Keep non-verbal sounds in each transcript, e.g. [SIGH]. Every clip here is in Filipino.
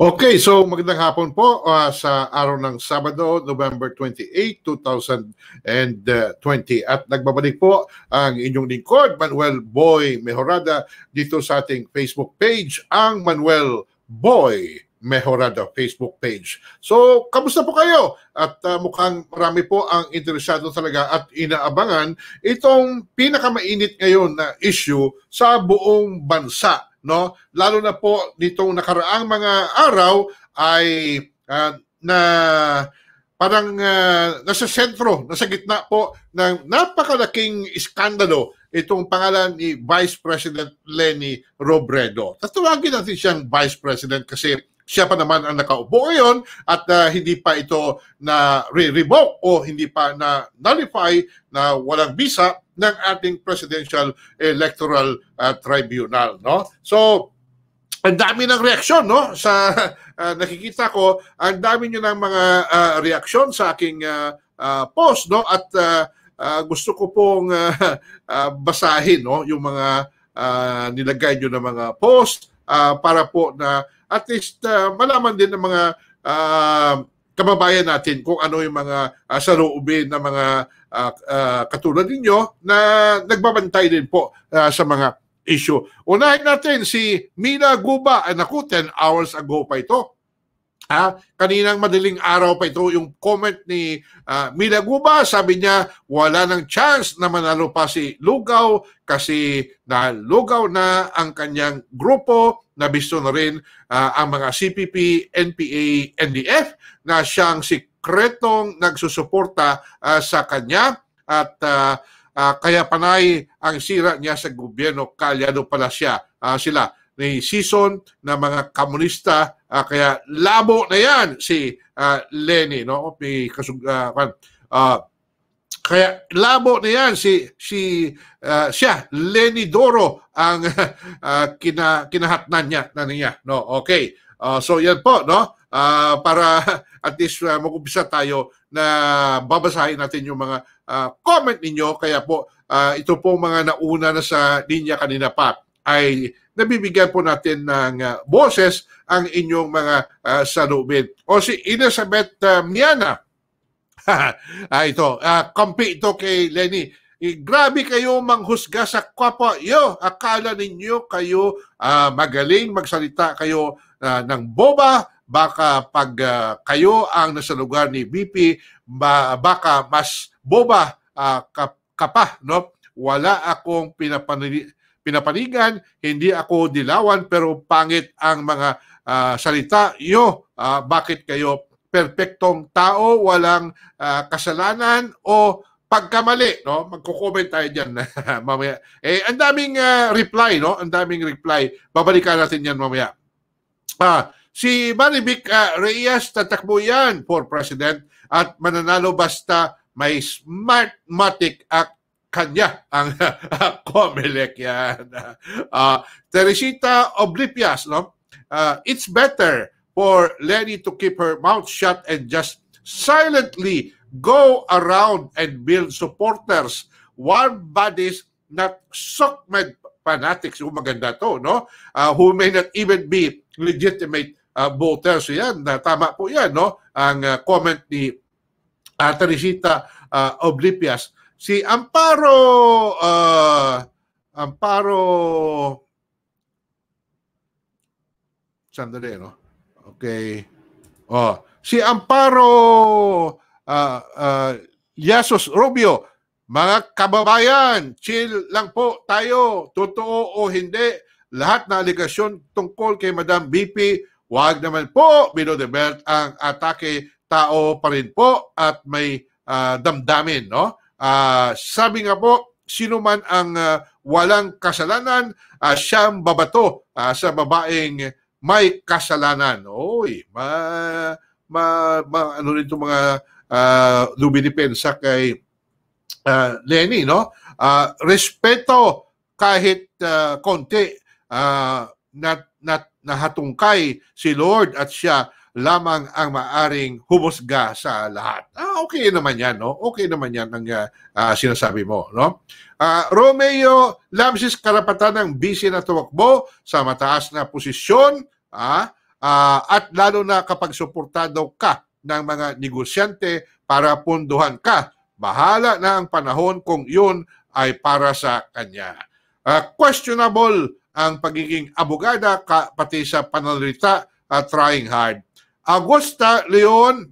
Okay, so magandang hapon po uh, sa araw ng Sabado, November 28, 2020. At nagbabalik po ang inyong lingkod, Manuel Boy Mejorada, dito sa ating Facebook page, ang Manuel Boy Mejorada Facebook page. So, kamusta po kayo? At uh, mukhang marami po ang interesado talaga at inaabangan itong pinakamainit ngayon na issue sa buong bansa no? Lalo na po nitong nakaraang mga araw ay uh, na parang uh, nasa sentro, nasa gitna po ng napakalaking iskandalo itong pangalan ni Vice President Lenny Robredo. Tatawagin natin siyang Vice President kasi siya pa naman ang nakaupo ngayon at uh, hindi pa ito na revoke o hindi pa na nullify na walang visa ng ating Presidential Electoral uh, Tribunal. No? So, ang dami ng reaksyon no sa uh, [LAUGHS] nakikita ko ang dami niyo ng mga uh, reaksyon sa aking uh, uh, post no at uh, uh, gusto ko pong uh, [LAUGHS] uh, basahin no yung mga uh, nilagay niyo na mga post uh, para po na at least uh, malaman din ng mga uh, kababayan natin kung ano yung mga uh, saloobin ng mga uh, uh, katulad ninyo na nagbabantay din po uh, sa mga issue. Unahin natin si Mila Guba. Naku, 10 hours ago pa ito. Ha? Kaninang madaling araw pa ito yung comment ni uh, Mila Guba. Sabi niya, wala ng chance na manalo pa si Lugaw kasi Lugaw na ang kanyang grupo. Nabisto na rin uh, ang mga CPP, NPA, NDF na siyang sikretong nagsusuporta uh, sa kanya. At uh, uh, kaya panay ang sira niya sa gobyerno, kalyado pala siya, uh, sila ni season na mga komunista uh, kaya labo na yan si uh, Lenny no may kasug uh, uh, kaya labo na yan si si uh, siya Lenny Doro ang uh, [LAUGHS] kina, kinahatnan niya na niya no okay uh, so yan po no uh, para [LAUGHS] at least uh, mag-umpisa tayo na babasahin natin yung mga uh, comment ninyo kaya po uh, ito po mga nauna na sa linya kanina pa ay nabibigyan po natin ng uh, boses ang inyong mga uh, salubin. O si Elizabeth uh, Miana, [LAUGHS] ah, ito, uh, kampi ito kay Lenny. Eh, grabe kayo manghusga sa kapwa. Yo, akala ninyo kayo uh, magaling magsalita kayo uh, ng boba, baka pag uh, kayo ang nasa lugar ni BP, ba, baka mas boba uh, kap, kapa, no? Wala akong pinapanili pinapaligan, hindi ako dilawan pero pangit ang mga uh, salita Yo, Uh, bakit kayo perpektong tao, walang uh, kasalanan o pagkamali, no? Magko-comment tayo diyan [LAUGHS] mamaya. Eh ang daming uh, reply, no? Ang daming reply. Babalikan natin 'yan mamaya. Ah, si Maribik uh, Reyes tatakbo 'yan for president at mananalo basta may smartmatic Act kanya ang [LAUGHS] Comelec yan. Uh, Teresita Oblipias, no? Uh, it's better for Lenny to keep her mouth shut and just silently go around and build supporters. Warm bodies, not sockmed fanatics. Yung maganda to, no? Uh, who may not even be legitimate uh, voters. Yan, uh, tama po yan, no? Ang uh, comment ni uh, Teresita uh, Oblipias si Amparo uh, Amparo Sandali, no? Okay. Oh, si Amparo uh, ah, uh, ah, Yasos Rubio, mga kababayan, chill lang po tayo. Totoo o hindi, lahat na aligasyon tungkol kay Madam BP, huwag naman po below the belt ang atake tao pa rin po at may uh, damdamin, no? Uh, sabi nga po, sino man ang uh, walang kasalanan, uh, siyang babato uh, sa babaeng may kasalanan. Oy, ma, ma, ma ano nito mga uh, lumidepensa kay uh, Lenny, no? Uh, respeto kahit uh, konti uh, nat, nat, nahatungkay si Lord at siya lamang ang maaring humusga sa lahat. Ah, okay naman yan, no? Okay naman yan ang uh, uh, sinasabi mo, no? Uh, Romeo Lamsis karapatan ng busy na tumakbo sa mataas na posisyon ah, uh, at lalo na kapag suportado ka ng mga negosyante para punduhan ka. Bahala na ang panahon kung yun ay para sa kanya. Uh, questionable ang pagiging abogada ka, pati sa pananalita uh, trying hard. Augusta Leon,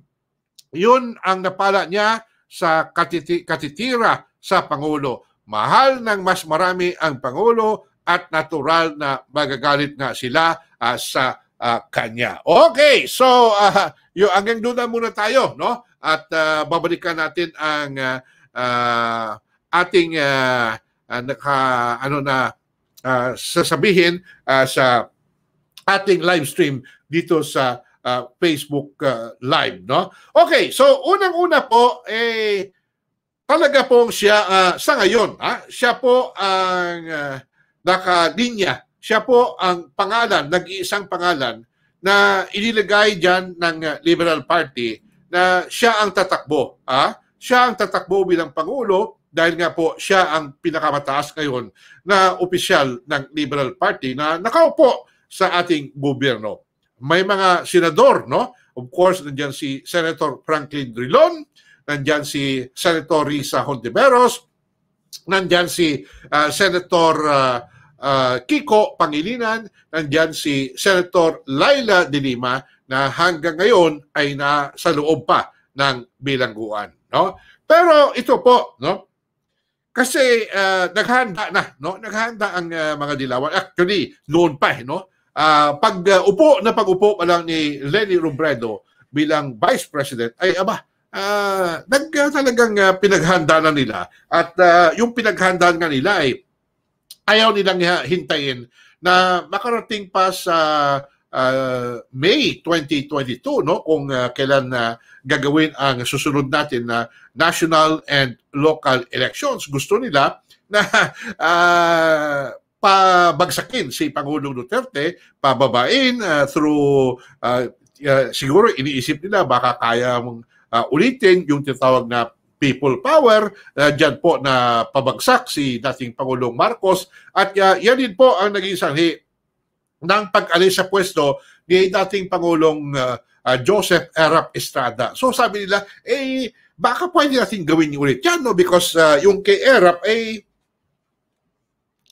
yun ang napala niya sa katiti- katitira sa Pangulo. Mahal ng mas marami ang Pangulo at natural na magagalit na sila uh, sa uh, kanya. Okay, so uh, yung hanggang doon na muna tayo, no? At uh, babalikan natin ang uh, uh, ating uh, naka, ano na uh, sasabihin uh, sa ating live stream dito sa uh, Facebook uh, Live, no? Okay, so unang-una po, eh, talaga po siya uh, sa ngayon, ha? siya po ang uh, nakalinya, siya po ang pangalan, nag-iisang pangalan na iniligay diyan ng Liberal Party na siya ang tatakbo. Ha? Siya ang tatakbo bilang Pangulo dahil nga po siya ang pinakamataas ngayon na opisyal ng Liberal Party na nakaupo sa ating gobyerno may mga senador, no? Of course, nandiyan si Senator Franklin Drilon, nandiyan si Senator Risa Hontiveros, nandiyan si uh, Senator uh, uh, Kiko Pangilinan, nandiyan si Senator Laila De Lima na hanggang ngayon ay na sa loob pa ng bilangguan, no? Pero ito po, no? Kasi uh, naghanda na, no? Naghanda ang uh, mga dilawan. Actually, noon pa, eh, no? uh, ah, pag uh, upo na pag-upo pa lang ni Lenny Robredo bilang Vice President ay aba uh, nag uh, talagang uh, pinaghanda na nila at uh, yung pinaghandaan nga nila ay ayaw nilang hintayin na makarating pa sa uh, May 2022 no kung uh, kailan na uh, gagawin ang susunod natin na uh, national and local elections gusto nila na uh, [LAUGHS] pabagsakin si Pangulong Duterte, pababain uh, through uh, uh, siguro iniisip nila baka kaya mong uh, ulitin yung tinatawag na people power uh, diyan po na pabagsak si dating Pangulong Marcos at uh, yan din po ang naging sanhi ng pag-alis sa pwesto ni dating Pangulong uh, uh, Joseph Arap Estrada. So sabi nila, eh baka pwede natin gawin ulit yan no? because uh, yung kay Arap eh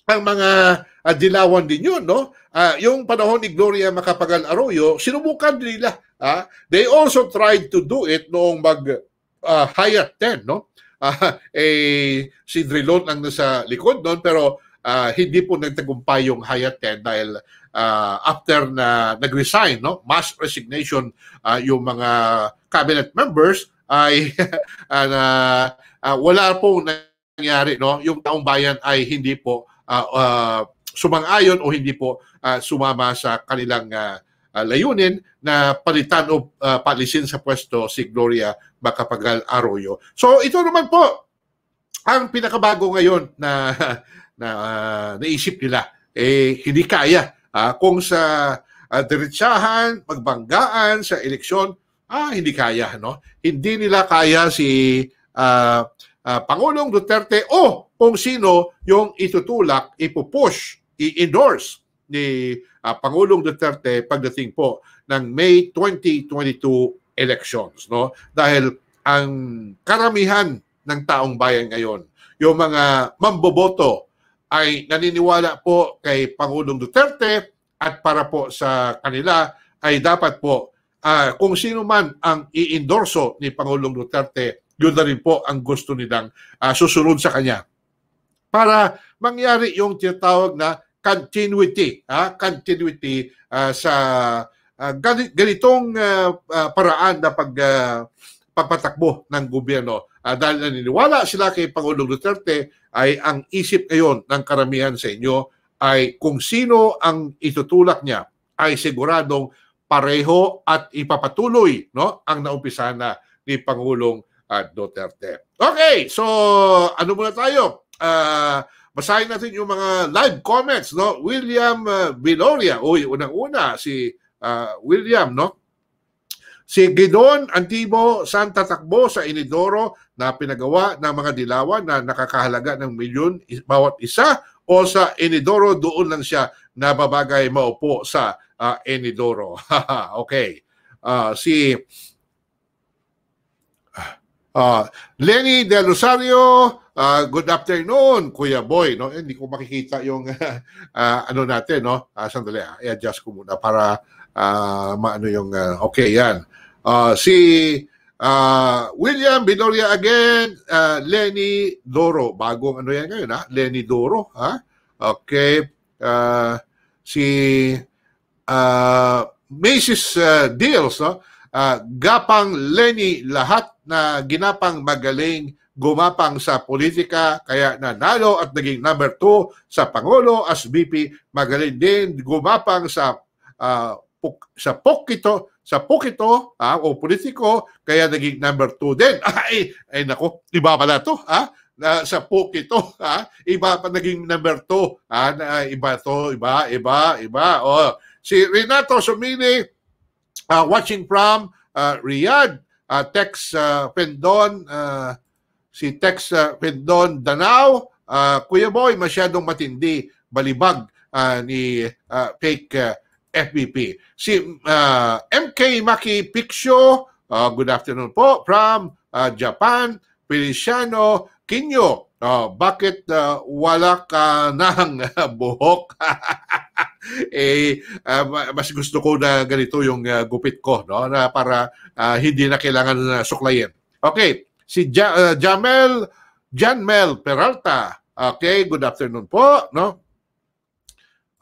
ang mga uh, dilawan din yun, no? Uh, yung panahon ni Gloria Macapagal Arroyo, sinubukan nila. Uh, they also tried to do it noong mag uh, Hyatt 10, no? Uh, [LAUGHS] eh, si Drilon ang nasa likod noon, pero uh, hindi po nagtagumpay yung Hyatt 10 dahil uh, after na nag-resign, no? mass resignation uh, yung mga cabinet members, ay uh, uh, uh, wala pong nangyari. No? Yung taong bayan ay hindi po uh, uh, sumang-ayon o hindi po uh, sumama sa kanilang uh, layunin na palitan o uh, palisin sa pwesto si Gloria Macapagal Arroyo. So ito naman po ang pinakabago ngayon na [LAUGHS] na uh, naisip nila eh hindi kaya uh, kung sa uh, diretsahan, pagbanggaan sa eleksyon, ah hindi kaya no. Hindi nila kaya si uh, uh, Pangulong Duterte o kung sino yung itutulak, ipupush, i-endorse ni uh, Pangulong Duterte pagdating po ng May 2022 elections, no? Dahil ang karamihan ng taong bayan ngayon, yung mga mamboboto ay naniniwala po kay Pangulong Duterte at para po sa kanila ay dapat po uh, kung sino man ang i-endorso ni Pangulong Duterte yun na rin po ang gusto nilang uh, ah, susunod sa kanya. Para mangyari yung tinatawag na continuity, ha? continuity uh, sa uh, ganitong uh, uh, paraan na pag uh, papatakbo ng gobyerno. Uh, dahil naniniwala sila kay Pangulong Duterte ay ang isip ngayon ng karamihan sa inyo ay kung sino ang itutulak niya ay siguradong pareho at ipapatuloy no ang naumpisa na ni Pangulong at Duterte. Okay, so ano muna tayo? Uh, basahin natin yung mga live comments, no? William uh, Viloria, uy, unang-una si uh, William, no? Si Gidon Antibo Santa Takbo sa Inidoro na pinagawa ng mga dilawan na nakakahalaga ng milyon bawat isa o sa Inidoro doon lang siya nababagay maupo sa uh, Inidoro. [LAUGHS] okay. Uh, si Uh, Lenny Del Rosario, uh, good afternoon, Kuya Boy. No? Eh, hindi ko makikita yung uh, [LAUGHS] ano natin, no? Uh, sandali, uh, i-adjust ko muna para uh, maano yung, uh, okay, yan. Uh, si uh, William Bidoria again, uh, Lenny Doro. Bagong ano yan ngayon, ha? Lenny Doro, ha? Okay. Uh, si uh, Macy's uh, Deals, no? uh, gapang Lenny lahat na ginapang magaling gumapang sa politika kaya nanalo at naging number 2 sa Pangulo as VP magaling din gumapang sa uh, puk- sa pokito sa pokito ah, o politiko kaya naging number 2 din [LAUGHS] ay ay nako iba pala to ah na sa pokito ha iba pa naging number 2 ah na, iba to iba iba iba oh si Renato Sumini uh, watching from uh, Riyadh, uh, Tex uh, Pendon, uh, si Tex uh, Pendon Danao, uh, Kuya Boy, masyadong matindi, balibag uh, ni uh, fake uh, FBP. Si uh, MK Maki Piccio, uh, good afternoon po, from uh, Japan, Feliciano Kinyo, Oh, bakit uh, wala ka ng [LAUGHS] buhok? [LAUGHS] eh uh, mas gusto ko na ganito yung uh, gupit ko no na para uh, hindi na kailangan na suklayin. Okay, si ja- uh, Jamel Janmel Peralta. Okay, good afternoon po, no?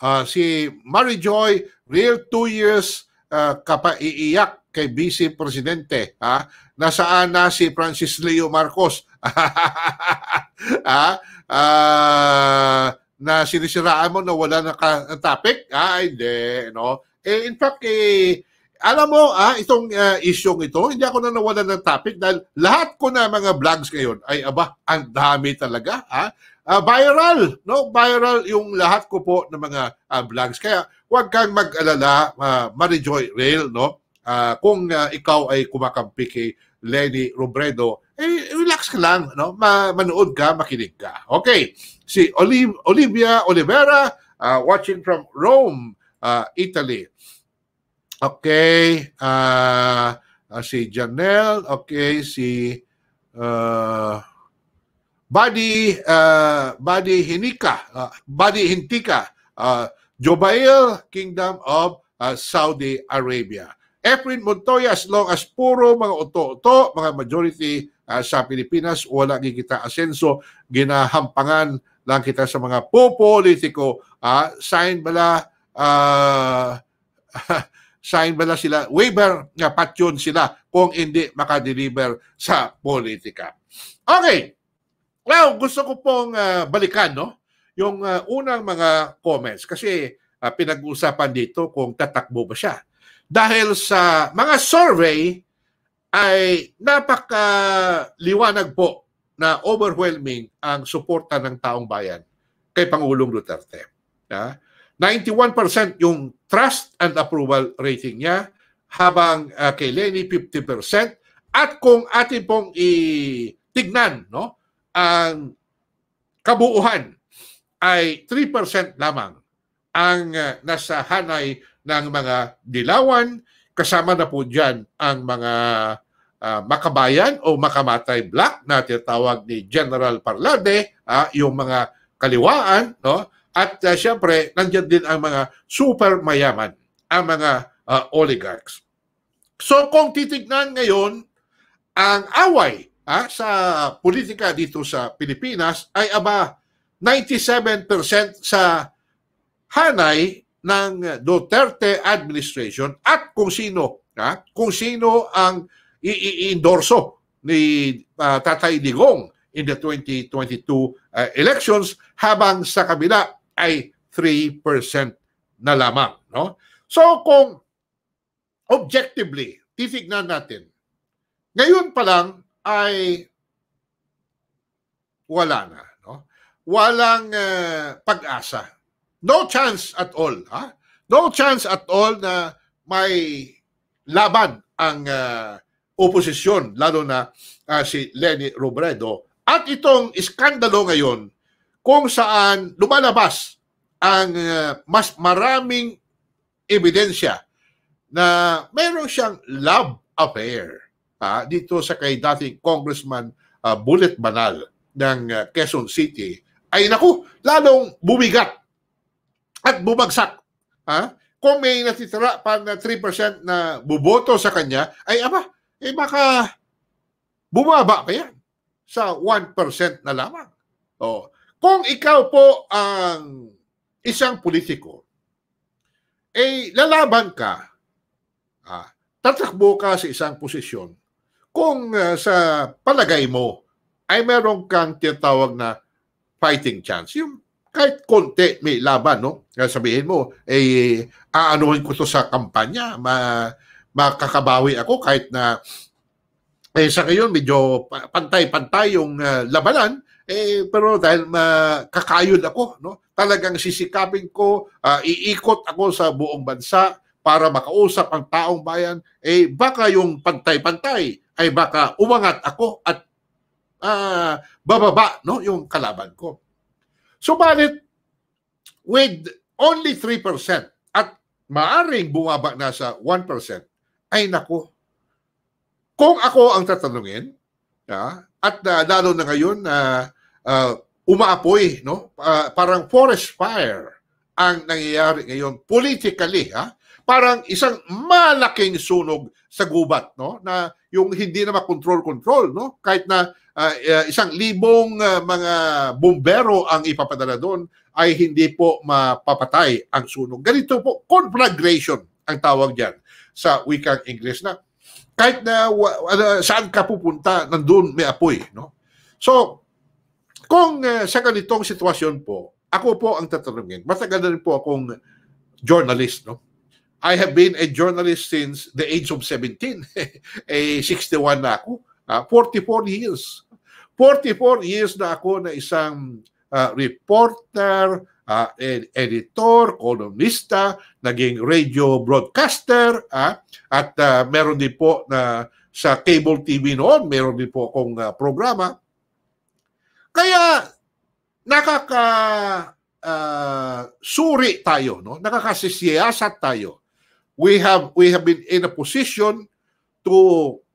Uh, si Mary Joy, real two years uh, kapaiiyak kay Vice Presidente. Ha? Nasaan na si Francis Leo Marcos? [LAUGHS] ha? ah, na sinisiraan mo na wala na ka, ang topic? Ah, hindi, no? Eh, in fact, eh, alam mo, ah, itong uh, isyong ito, hindi ako na nawalan ng topic dahil lahat ko na mga vlogs ngayon ay, aba, ang dami talaga. ha? Ah. Uh, viral, no? Viral yung lahat ko po ng mga uh, vlogs. Kaya huwag kang mag-alala, uh, Marijoy Rail, no? Uh, kung uh, ikaw ay kumakampi kay Lenny Robredo, eh, relax ka lang, no? Ma- manood ka, makinig ka. Okay, si Olive, Olivia Olivera, uh, watching from Rome, uh, Italy. Okay, uh, uh, si Janelle, okay, si uh, Buddy, uh, Buddy Hinika, uh, Buddy Hintika, uh, Jobail, Kingdom of uh, Saudi Arabia. Efren Montoya as long as puro mga oto-oto, mga majority uh, sa Pilipinas, wala kita asenso, ginahampangan lang kita sa mga popolitiko. Uh, ah, sign bala, uh, ah, [LAUGHS] sign bala sila, waiver nga patyon sila kung hindi makadeliver sa politika. Okay. Well, gusto ko pong uh, balikan no yung uh, unang mga comments kasi uh, pinag usapan dito kung tatakbo ba siya dahil sa mga survey ay napakaliwanag po na overwhelming ang suporta ng taong bayan kay Pangulong Duterte. Na 91% yung trust and approval rating niya habang ah, kay Lenny 50% at kung atin pong itignan no ang kabuuhan ay 3% lamang ang ah, nasa hanay ng mga dilawan, kasama na po dyan ang mga uh, makabayan o makamatay black na tinatawag ni General Parlade, uh, yung mga kaliwaan, no? At uh, ah, siyempre, nandiyan din ang mga super mayaman, ang mga uh, oligarchs. So kung titignan ngayon, ang away ah, sa politika dito sa Pilipinas ay aba 97% sa hanay ng Duterte administration at kung sino ha? kung sino ang i-endorso ni uh, Tatay Digong in the 2022 uh, ah, elections habang sa kabila ay 3% na lamang no so kung objectively titignan natin ngayon pa lang ay wala na no walang uh, pag-asa no chance at all, ha? No chance at all na may laban ang uh, oposisyon, lalo na uh, si Lenny Robredo. At itong iskandalo ngayon kung saan lumalabas ang uh, mas maraming ebidensya na meron siyang love affair ha, dito sa kay dating Congressman uh, Bullet Banal ng uh, Quezon City ay naku, lalong bumigat at bumagsak. Ha? Kung may natitira pa na 3% na buboto sa kanya, ay aba, eh baka bumaba pa yan sa 1% na lamang. O, kung ikaw po ang isang politiko, eh lalaban ka, ah, tatakbo ka sa isang posisyon kung uh, sa palagay mo ay meron kang tinatawag na fighting chance. Yung kahit konti may laban, no? Kaya sabihin mo, eh, aanuhin ko to sa kampanya, ma, makakabawi ako kahit na eh, sa ngayon medyo pantay-pantay yung uh, labanan, eh, pero dahil makakayod ako, no? talagang sisikapin ko, uh, iikot ako sa buong bansa para makausap ang taong bayan, eh baka yung pantay-pantay ay baka umangat ako at uh, bababa no yung kalaban ko. Subalit, with only 3% at maaring bumaba na sa 1%, ay nako, kung ako ang tatanungin, ya, at uh, lalo na ngayon na uh, uh, umaapoy, no? Uh, parang forest fire ang nangyayari ngayon politically, ha? Parang isang malaking sunog sa gubat, no? Na yung hindi na makontrol-control, no? Kahit na uh, isang libong uh, mga bombero ang ipapadala doon ay hindi po mapapatay ang sunog. Ganito po, conflagration ang tawag diyan sa wikang English na kahit na uh, saan ka pupunta, nandun may apoy, no? So, kung uh, sa ganitong sitwasyon po, ako po ang tatanungin. Matagal na rin po akong journalist, no? I have been a journalist since the age of 17. [LAUGHS] eh, 61 na ako. Uh, ah, 44 years. 44 years na ako na isang uh, reporter, uh, ah, ed- editor, columnista, naging radio broadcaster, uh, at uh, meron din po na sa cable TV noon, meron din po akong uh, programa. Kaya nakaka uh, suri tayo, no? Nakakasisiyasat tayo we have we have been in a position to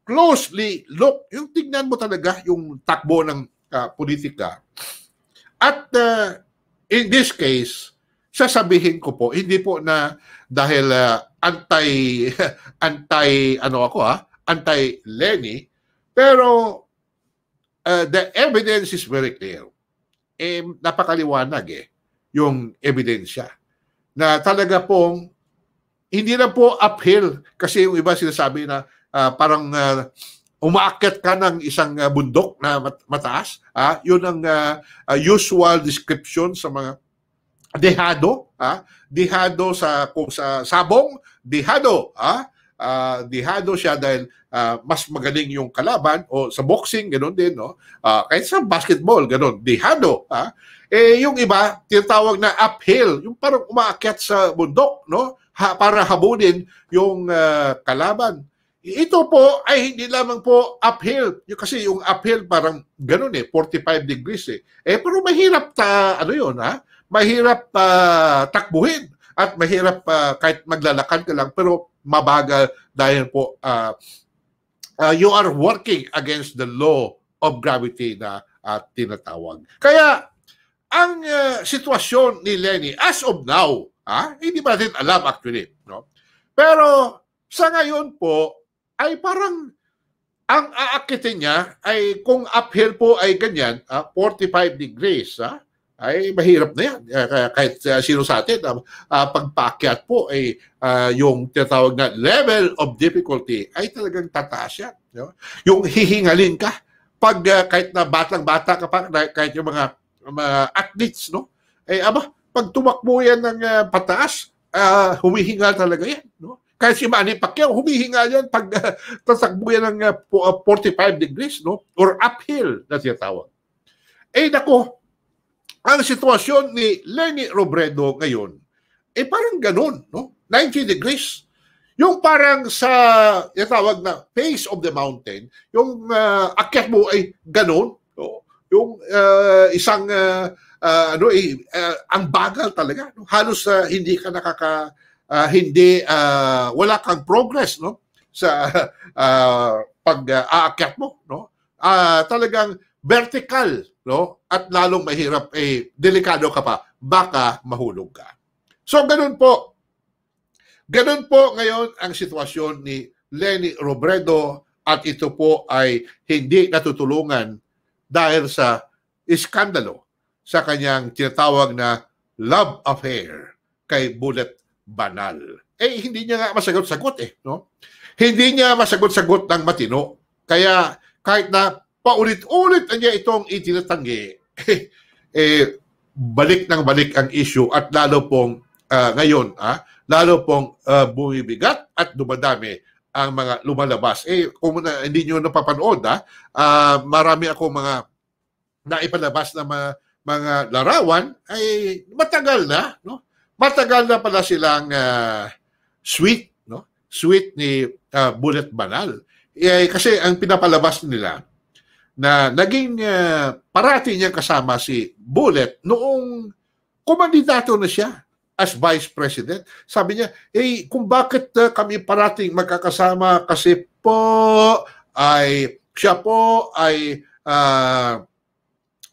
closely look yung tingnan mo talaga yung takbo ng uh, politika at uh, in this case sasabihin ko po hindi po na dahil uh, anti [LAUGHS] anti ano ako ha anti Lenny pero uh, the evidence is very clear eh napakaliwanag eh yung ebidensya na talaga pong hindi na po uphill kasi yung iba sinasabi na uh, parang uh, umaakyat ka ng isang uh, bundok na mat- mataas. Ah, yun ang uh, uh, usual description sa mga dehado, ah, dehado sa kung sa sabong, dehado, ah, uh, dehado siya dahil uh, mas magaling yung kalaban o sa boxing ganun din, no? Uh, kahit sa basketball ganun, dehado, ah. Eh yung iba tinatawag na uphill, yung parang umaakyat sa bundok, no? ha, para habulin yung uh, kalaban. Ito po ay hindi lamang po uphill. Yung, kasi yung uphill parang ganun eh, 45 degrees eh. Eh pero mahirap ta, ano yun ha? Mahirap uh, takbuhin at mahirap uh, kahit maglalakad ka lang pero mabagal dahil po uh, uh, you are working against the law of gravity na uh, tinatawag. Kaya ang uh, sitwasyon ni Lenny as of now Ah, hindi ba natin alam actually. No? Pero sa ngayon po, ay parang ang aakitin niya ay kung uphill po ay ganyan, ah, 45 degrees, ah, ay mahirap na yan. Eh, kahit uh, sino sa atin, uh, ah, uh, ah, pagpakyat po ay uh, eh, ah, yung tinatawag na level of difficulty ay talagang tataas yan. No? Yung hihingalin ka, pag uh, kahit na batang-bata ka pa, kahit yung mga, mga athletes, no? Eh, aba, pag tumakbo yan ng uh, pataas, uh, humihinga talaga yan. No? Kahit si Manny Pacquiao, humihinga yan pag uh, ah, tatakbo yan ng uh, 45 degrees no? or uphill na siya tawag. Eh nako, ang sitwasyon ni Lenny Robredo ngayon, eh parang ganun, no? 90 degrees. Yung parang sa, tawag na face of the mountain, yung uh, akyat mo ay ganun. No? Yung uh, isang uh, uh, ano eh, uh, ang bagal talaga. No? Halos uh, hindi ka nakaka uh, hindi uh, wala kang progress no sa uh, [LAUGHS] pag-aakyat mo no. Uh, talagang vertical no at lalong mahirap eh delikado ka pa baka mahulog ka. So ganun po. Ganun po ngayon ang sitwasyon ni Lenny Robredo at ito po ay hindi natutulungan dahil sa iskandalo sa kanyang tinatawag na love affair kay Bullet Banal. Eh, hindi niya nga masagot-sagot eh. No? Hindi niya masagot-sagot ng matino. Kaya kahit na paulit-ulit niya itong itinatanggi, eh, [LAUGHS] eh, balik ng balik ang issue at lalo pong uh, ngayon, ah, lalo pong uh, bumibigat at dumadami ang mga lumalabas. Eh, kung na, hindi niyo napapanood, ah, uh, marami ako mga naipalabas na mga mga larawan ay matagal na, no? Matagal na pala silang uh, sweet, no? Sweet ni uh, Bullet Banal. Eh, kasi ang pinapalabas nila na naging uh, parati niya kasama si Bullet noong kumandidato na siya as vice president. Sabi niya, eh, kung bakit uh, kami parating magkakasama kasi po ay siya po ay uh,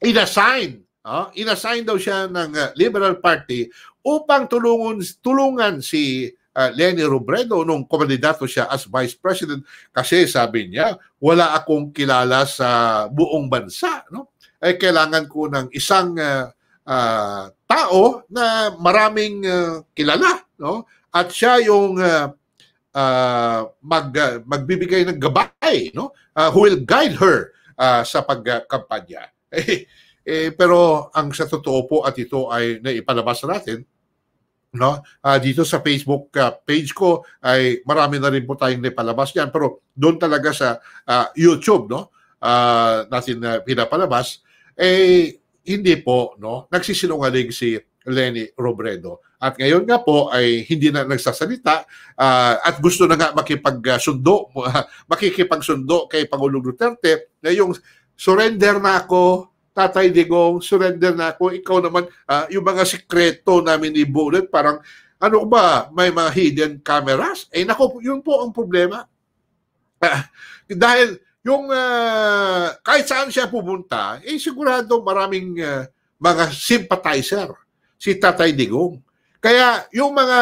inassign Uh, inassign daw siya ng uh, Liberal Party upang tulungan, tulungan si uh, Lenny Robredo nung kumandidato siya as Vice President kasi sabi niya, wala akong kilala sa buong bansa. No? Eh, kailangan ko ng isang uh, uh, tao na maraming uh, kilala. No? At siya yung uh, uh, mag, uh, magbibigay ng gabay, no? uh, who will guide her uh, sa pagkampanya. Eh, [LAUGHS] Eh, pero ang sa totoo po at ito ay naipalabas natin, no? Uh, dito sa Facebook uh, page ko ay marami na rin po tayong naipalabas diyan pero doon talaga sa uh, YouTube no uh, natin uh, pinapalabas eh hindi po no nagsisinungaling si Lenny Robredo at ngayon nga po ay hindi na nagsasalita uh, at gusto na nga makipagsundo [LAUGHS] makikipagsundo kay Pangulong Duterte na yung surrender na ako Tatay Digong, surrender na ako. Ikaw naman, uh, yung mga sikreto namin ni Bullet, parang, ano ba, may mga hidden cameras? Eh, nako, yun po ang problema. Uh, dahil, yung uh, kahit saan siya pumunta, eh sigurado maraming uh, mga sympathizer si Tatay Digong. Kaya yung mga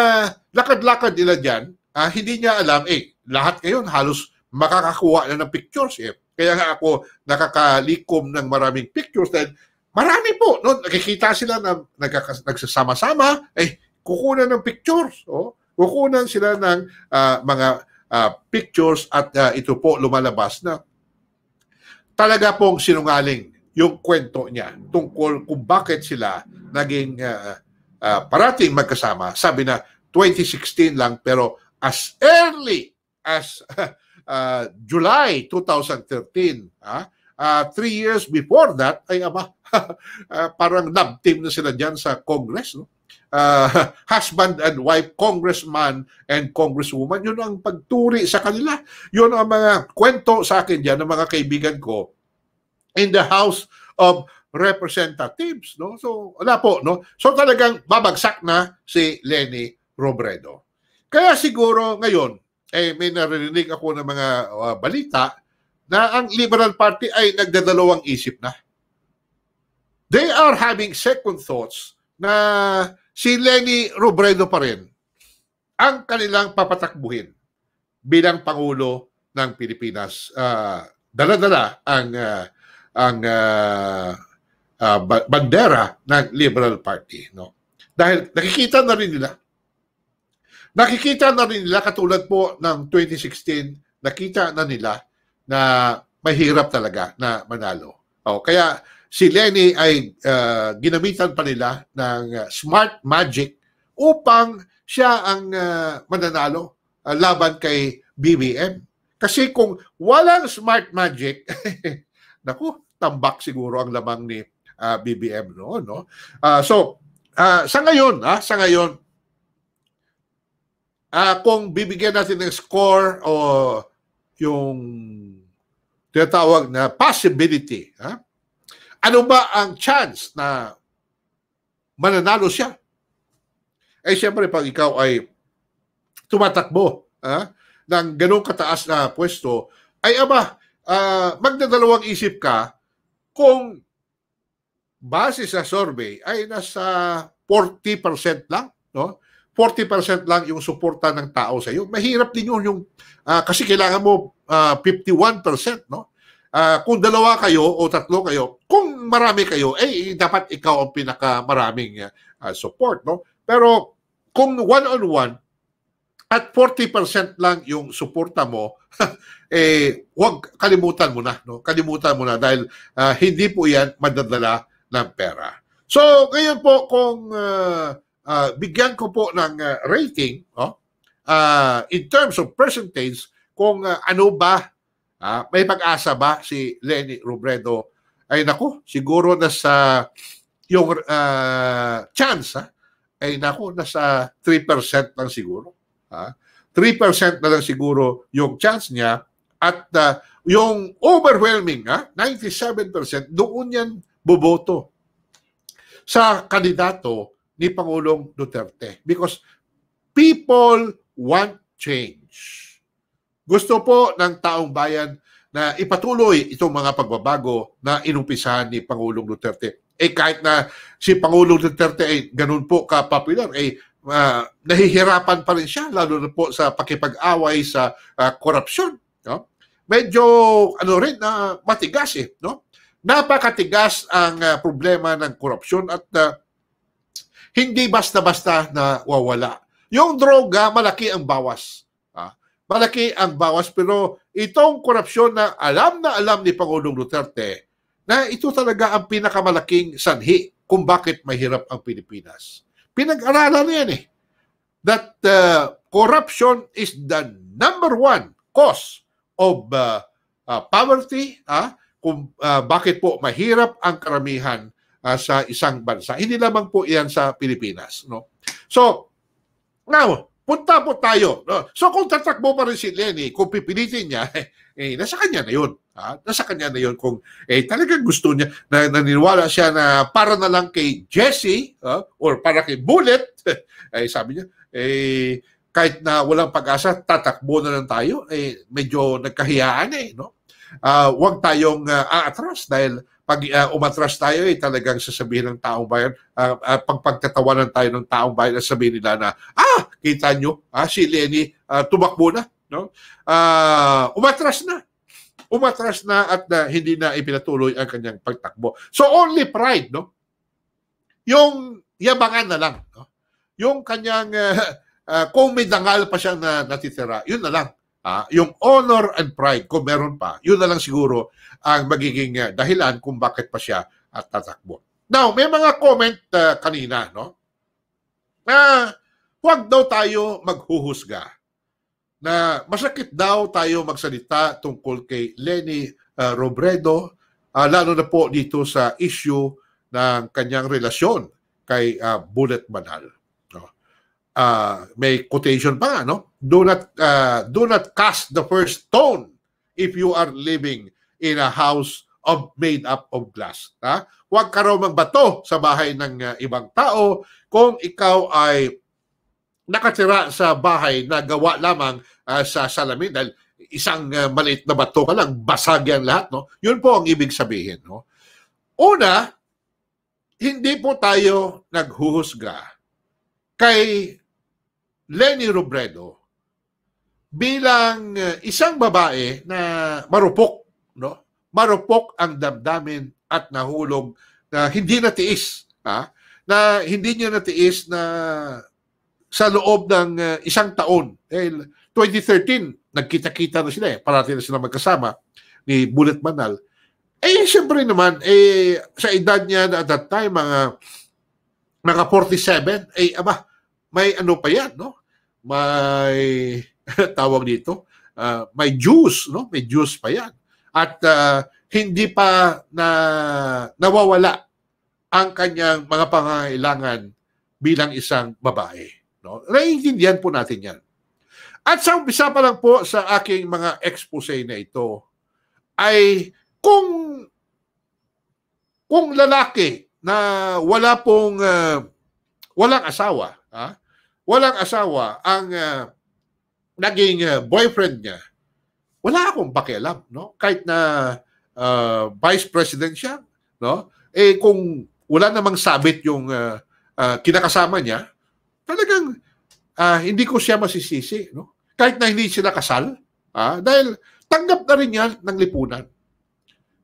lakad-lakad nila dyan, uh, hindi niya alam, eh, lahat ngayon halos makakakuha na ng pictures. Eh, kaya nga ako nakakalikom ng maraming pictures dahil marami po. No? Nakikita sila na nagkakas- nagsasama-sama, eh, kukunan ng pictures. Oh. Kukunan sila ng uh, mga uh, pictures at uh, ito po lumalabas na talaga pong sinungaling yung kwento niya tungkol kung bakit sila naging uh, uh, parating magkasama. Sabi na 2016 lang pero as early as uh, [LAUGHS] uh, July 2013. Ah, uh, three years before that, ay ama, uh, [LAUGHS] ah, parang nab team na sila dyan sa Congress. No? Uh, [LAUGHS] husband and wife, congressman and congresswoman, yun ang pagturi sa kanila. Yun ang mga kwento sa akin dyan ng mga kaibigan ko in the House of Representatives. No? So, wala po. No? So, talagang babagsak na si Lenny Robredo. Kaya siguro ngayon, eh, may narinig ako ng mga uh, balita na ang Liberal Party ay nagdadalawang isip na. They are having second thoughts na si Lenny Robredo pa rin ang kanilang papatakbuhin bilang Pangulo ng Pilipinas. Uh, dala-dala ang uh, ang uh, uh, bandera ng Liberal Party no dahil nakikita na rin nila Nakikita na rin nila, katulad po ng 2016, nakita na nila na mahirap talaga na manalo. Oh, kaya si Lenny ay uh, ginamitan pa nila ng smart magic upang siya ang uh, mananalo uh, laban kay BBM. Kasi kung walang smart magic, [LAUGHS] naku, tambak siguro ang lamang ni uh, BBM noon. No? Uh, so, uh, sa ngayon, ah, sa ngayon, uh, kung bibigyan natin ng score o yung tinatawag na possibility, ha? ano ba ang chance na mananalo siya? Eh siyempre pag ikaw ay tumatakbo ha? ng ganong kataas na pwesto, ay aba, uh, magdadalawang isip ka kung base sa survey ay nasa 40% lang, no? 40% lang yung suporta ng tao sa iyo. Mahirap din yun yung uh, kasi kailangan mo uh, ah, 51%, no? Uh, kung dalawa kayo o tatlo kayo, kung marami kayo, eh dapat ikaw ang pinakamaraming uh, support, no? Pero kung one-on-one -on -one, at 40% lang yung suporta mo, [LAUGHS] eh wag kalimutan mo na, no? Kalimutan mo na dahil uh, hindi po 'yan madadala ng pera. So, ngayon po kung uh, uh, bigyan ko po ng uh, rating oh, uh, in terms of percentage kung uh, ano ba, uh, may pag-asa ba si Lenny Robredo. Ay nako, siguro na sa yung uh, chance ha, ay nako, na sa 3% lang siguro. Ha? 3% na lang siguro yung chance niya at uh, yung overwhelming, ha, 97%, doon yan boboto sa kandidato ni Pangulong Duterte. Because people want change. Gusto po ng taong bayan na ipatuloy itong mga pagbabago na inumpisahan ni Pangulong Duterte. Eh kahit na si Pangulong Duterte ay ganun po ka-popular, eh uh, nahihirapan pa rin siya lalo na po sa pakipag-away sa uh, korupsyon. No? Medyo ano rin na uh, matigas eh. No? Napakatigas ang uh, problema ng korupsyon at uh, hindi basta-basta na wawala. Yung droga, malaki ang bawas. Ah, malaki ang bawas pero itong korupsyon na alam na alam ni Pangulong Duterte na ito talaga ang pinakamalaking sanhi kung bakit mahirap ang Pilipinas. Pinag-aralan yan eh. That uh, corruption is the number one cause of uh, uh, poverty. Ah, kung uh, bakit po mahirap ang karamihan uh, sa isang bansa. Hindi lamang po iyan sa Pilipinas. No? So, now, punta po tayo. No? So, kung tatakbo pa rin si Lenny, kung pipilitin niya, [LAUGHS] eh, nasa kanya na yun. Ha? Nasa kanya na yun kung eh, talagang gusto niya, na, naniniwala siya na para na lang kay Jesse uh, or para kay Bullet, [LAUGHS] eh, sabi niya, eh, kahit na walang pag-asa, tatakbo na lang tayo. Eh, medyo nagkahiyaan eh, no? Uh, huwag tayong uh, aatras dahil pag uh, umatras tayo, eh, talagang sasabihin ng taong bayan, uh, uh, pagpagtatawanan tayo ng taong bayan at sabihin nila na, ah, kita nyo, ah, si Lenny uh, tumakbo na. No? Uh, umatras na. Umatras na at uh, hindi na ipinatuloy ang kanyang pagtakbo. So only pride, no? Yung yabangan na lang. No? Yung kanyang, uh, [LAUGHS] uh, kung may dangal pa siyang na, natitira, yun na lang. Uh, yung honor and pride, kung meron pa, yun na lang siguro ang magiging eh, dahilan kung bakit pa siya at ah, tatakbo. Now, may mga comment uh, kanina, no? Na huwag daw tayo maghuhusga. Na masakit daw tayo magsalita tungkol kay Lenny uh, Robredo, uh, lalo na po dito sa issue ng kanyang relasyon kay uh, Bullet Banal uh, may quotation pa nga, no? Do not, uh, do not cast the first stone if you are living in a house of made up of glass. Ha? Huwag ka raw magbato sa bahay ng uh, ibang tao kung ikaw ay nakatira sa bahay na gawa lamang uh, sa salamin dahil isang uh, maliit na bato ka lang, basag yan lahat. No? Yun po ang ibig sabihin. No? Una, hindi po tayo naghuhusga kay Lenny Robredo bilang eh, isang babae na marupok, no? Marupok ang damdamin at nahulog na hindi na tiis, ha? Na hindi niya na tiis na sa loob ng eh, isang taon. Eh, 2013, nagkita-kita na sila eh. Parati na sila magkasama ni Bullet Manal. Eh, siyempre naman, eh, sa edad niya at that time, mga, mga 47, eh, aba, may ano pa yan, no? May [LAUGHS] tawag dito, uh, may juice, no? May juice pa yan. At uh, hindi pa na nawawala ang kanyang mga pangangailangan bilang isang babae. No? Naiintindihan po natin yan. At sa umpisa pa lang po sa aking mga expose na ito, ay kung kung lalaki na wala pong uh, walang asawa, ha? walang asawa, ang uh, naging uh, boyfriend niya, wala akong pakialam, no? Kahit na uh, vice president siya, no? Eh kung wala namang sabit yung uh, uh, kinakasama niya, talagang uh, hindi ko siya masisisi, no? Kahit na hindi sila kasal, ah, dahil tanggap na rin yan ng lipunan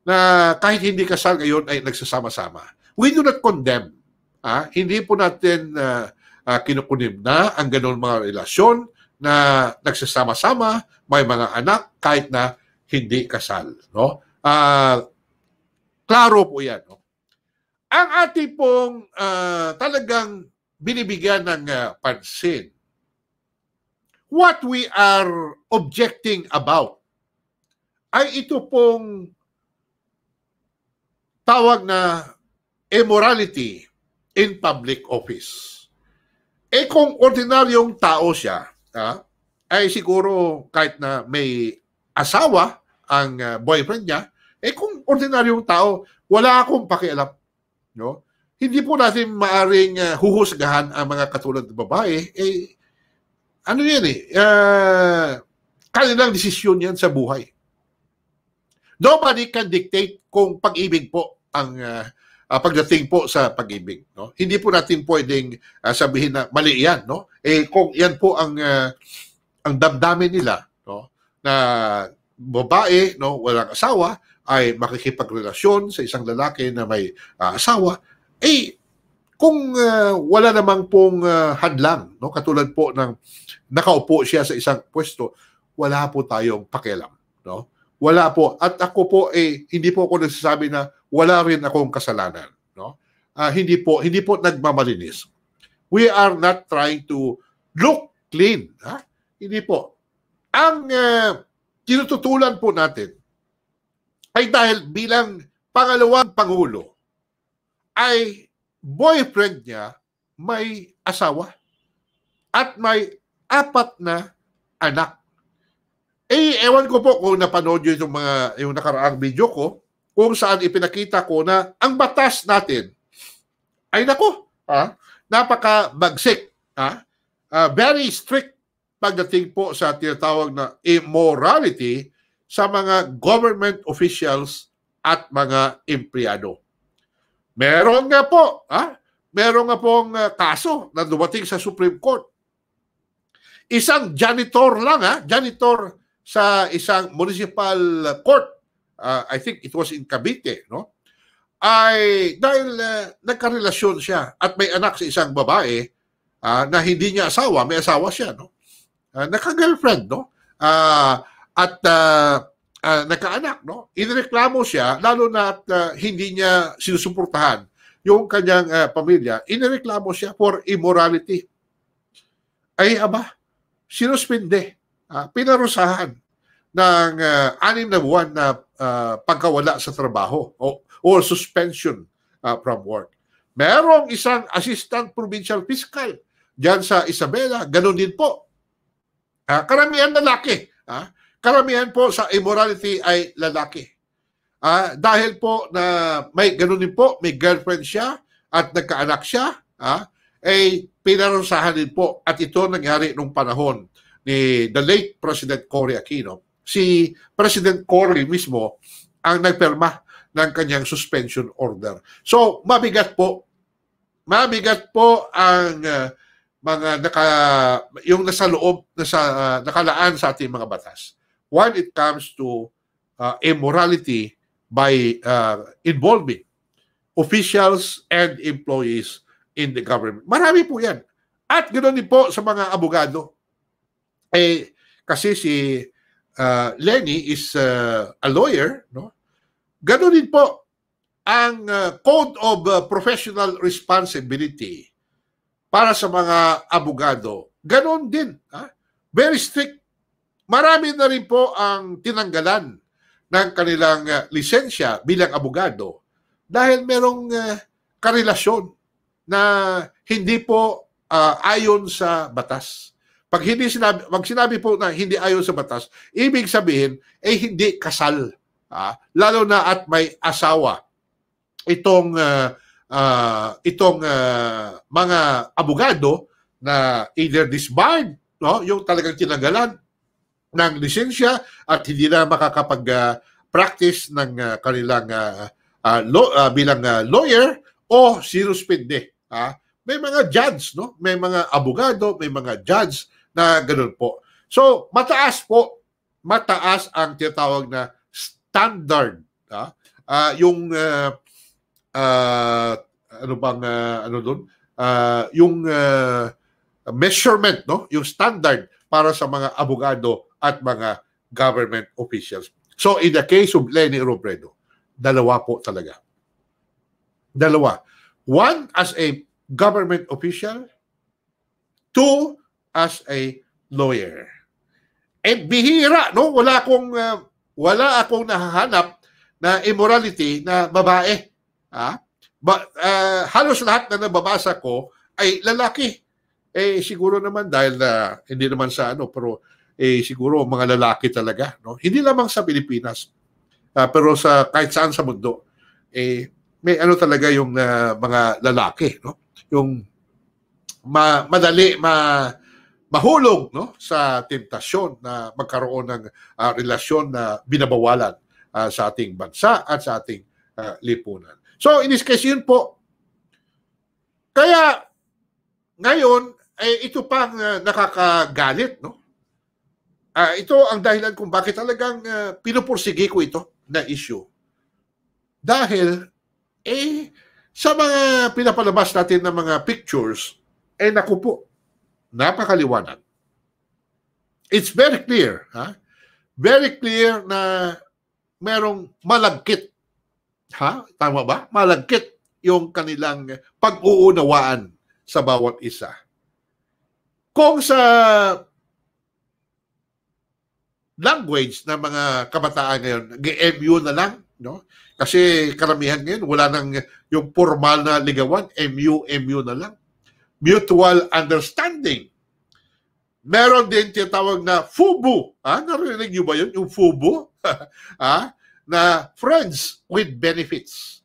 na kahit hindi kasal ngayon ay nagsasama-sama. We do not condemn. Ah, hindi po natin uh, uh, ah, kinukunim na ang ganun mga relasyon na nagsasama-sama, may mga anak kahit na hindi kasal, no? Uh, klaro po 'yan, no? Ang ating pong uh, talagang binibigyan ng uh, pansin what we are objecting about ay ito pong tawag na immorality in public office. Eh kung ordinaryong tao siya, ah, ay siguro kahit na may asawa ang ah, boyfriend niya, eh kung ordinaryong tao, wala akong pakialam. No? Hindi po natin maaring ah, huhusgahan ang mga katulad ng babae. Eh, ano yan eh? Uh, kanilang desisyon yan sa buhay. Nobody can dictate kung pag-ibig po ang uh, uh, pagdating po sa pag-ibig. No? Hindi po natin pwedeng uh, sabihin na mali yan. No? Eh, kung yan po ang, uh, ang damdamin nila no? na babae, no, walang asawa, ay makikipagrelasyon sa isang lalaki na may uh, asawa, eh, kung uh, wala namang pong uh, hadlang, no, katulad po ng nakaupo siya sa isang pwesto, wala po tayong pakialam. No? Wala po. At ako po, eh, hindi po ako nagsasabi na wala rin akong kasalanan, no? Uh, hindi po hindi po nagmamalinis. We are not trying to look clean, ha? Hindi po. Ang uh, tinututulan po natin ay dahil bilang pangalawang pangulo ay boyfriend niya may asawa at may apat na anak. Eh, ewan ko po kung napanood nyo yung mga, yung nakaraang video ko, kung saan ipinakita ko na ang batas natin ay nako, ha? napaka bagsik, ha? Uh, very strict pagdating po sa tinatawag na immorality sa mga government officials at mga empleyado. Meron nga po, ha? meron nga pong ah, kaso na dumating sa Supreme Court. Isang janitor lang, ha? janitor sa isang municipal court uh, I think it was in Cavite, no? Ay dahil uh, nagkarelasyon siya at may anak sa isang babae uh, na hindi niya asawa, may asawa siya, no? Uh, naka-girlfriend, no? Uh, at uh, uh, nagkaanak, no? Inireklamo siya lalo na at uh, hindi niya sinusuportahan yung kanyang uh, pamilya. Inireklamo siya for immorality. Ay aba, sinuspinde, uh, pinarusahan ng uh, anim na buwan na uh, pagkawala sa trabaho o, or suspension uh, from work. Merong isang assistant provincial fiscal diyan sa Isabela, ganun din po. Uh, karamihan lalaki. Uh, karamihan po sa immorality ay lalaki. Uh, dahil po na may ganun din po, may girlfriend siya at nagkaanak siya, uh, ay pinarusahan din po. At ito nangyari nung panahon ni the late President Cory Aquino si President Cory mismo ang nagperma ng kanyang suspension order. So, mabigat po mabigat po ang uh, mga naka yung nasa loob nasa uh, nakalaan sa ating mga batas. When it comes to uh, immorality by uh, involving officials and employees in the government. Marami po 'yan. At ganoon din po sa mga abogado. Eh kasi si uh, Lenny is uh, a lawyer, no? Ganun din po ang uh, Code of uh, Professional Responsibility para sa mga abogado. Ganun din. Ha? Very strict. Marami na rin po ang tinanggalan ng kanilang uh, lisensya bilang abogado dahil merong uh, karelasyon na hindi po uh, ayon sa batas. Pag hindi sinabi, pag sinabi po na hindi ayon sa batas, ibig sabihin ay eh, hindi kasal. Ah, lalo na at may asawa itong uh, uh, itong uh, mga abogado na either disbarred, no, yung talagang tinanggalan ng lisensya at hindi na makakapag uh, practice ng uh, kanilang uh, uh, law, uh, bilang uh, lawyer o sinuspende. Ah, may mga judges, no? May mga abogado, may mga judges na ganun po. So, mataas po, mataas ang tinatawag na standard. Ah? Uh, yung, uh, uh, ano bang, uh, ano doon? Uh, yung uh, measurement, no? yung standard para sa mga abogado at mga government officials. So, in the case of Lenny Robredo, dalawa po talaga. Dalawa. One, as a government official. Two, as a lawyer. Eh bihira, no? Wala akong uh, wala akong nahahanap na immorality na babae. Ha? Ba, uh, halos lahat na nababasa ko ay lalaki. Eh siguro naman dahil na uh, hindi naman sa ano pero eh siguro mga lalaki talaga, no? Hindi lamang sa Pilipinas, uh, pero sa kahit saan sa mundo eh may ano talaga yung uh, mga lalaki, no? Yung ma- madali ma mahulog no sa temptasyon na magkaroon ng uh, relasyon na binabawalan uh, sa ating bansa at sa ating uh, lipunan. So in this case yun po. Kaya ngayon ay eh, ito pang uh, nakakagalit no. Uh, ito ang dahilan kung bakit talagang uh, pinupursige ko ito na issue. Dahil eh sa mga pinapalabas natin ng mga pictures eh naku po napakaliwanag. It's very clear, ha? Very clear na merong malagkit. Ha? Tama ba? Malagkit yung kanilang pag-uunawaan sa bawat isa. Kung sa language ng mga kabataan ngayon, MU na lang, no? Kasi karamihan ngayon, wala nang yung formal na ligawan, MU, MU na lang mutual understanding. Meron din tinatawag na FUBU. Ha? Ah, Narinig niyo ba yun? Yung FUBU? ha? [LAUGHS] Ah, na friends with benefits.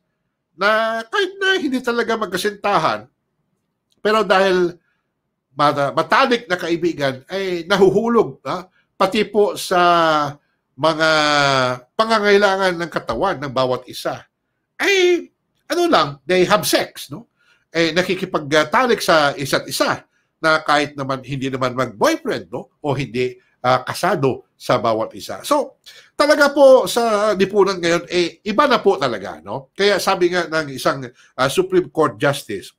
Na kahit na hindi talaga magkasintahan, pero dahil matalik na kaibigan, ay nahuhulog. Ha? Pati po sa mga pangangailangan ng katawan ng bawat isa. Ay, ano lang, they have sex, no? eh, nakikipagtalik sa isa't isa na kahit naman hindi naman mag-boyfriend no? o hindi uh, kasado sa bawat isa. So, talaga po sa lipunan ngayon, eh, iba na po talaga. No? Kaya sabi nga ng isang uh, Supreme Court Justice,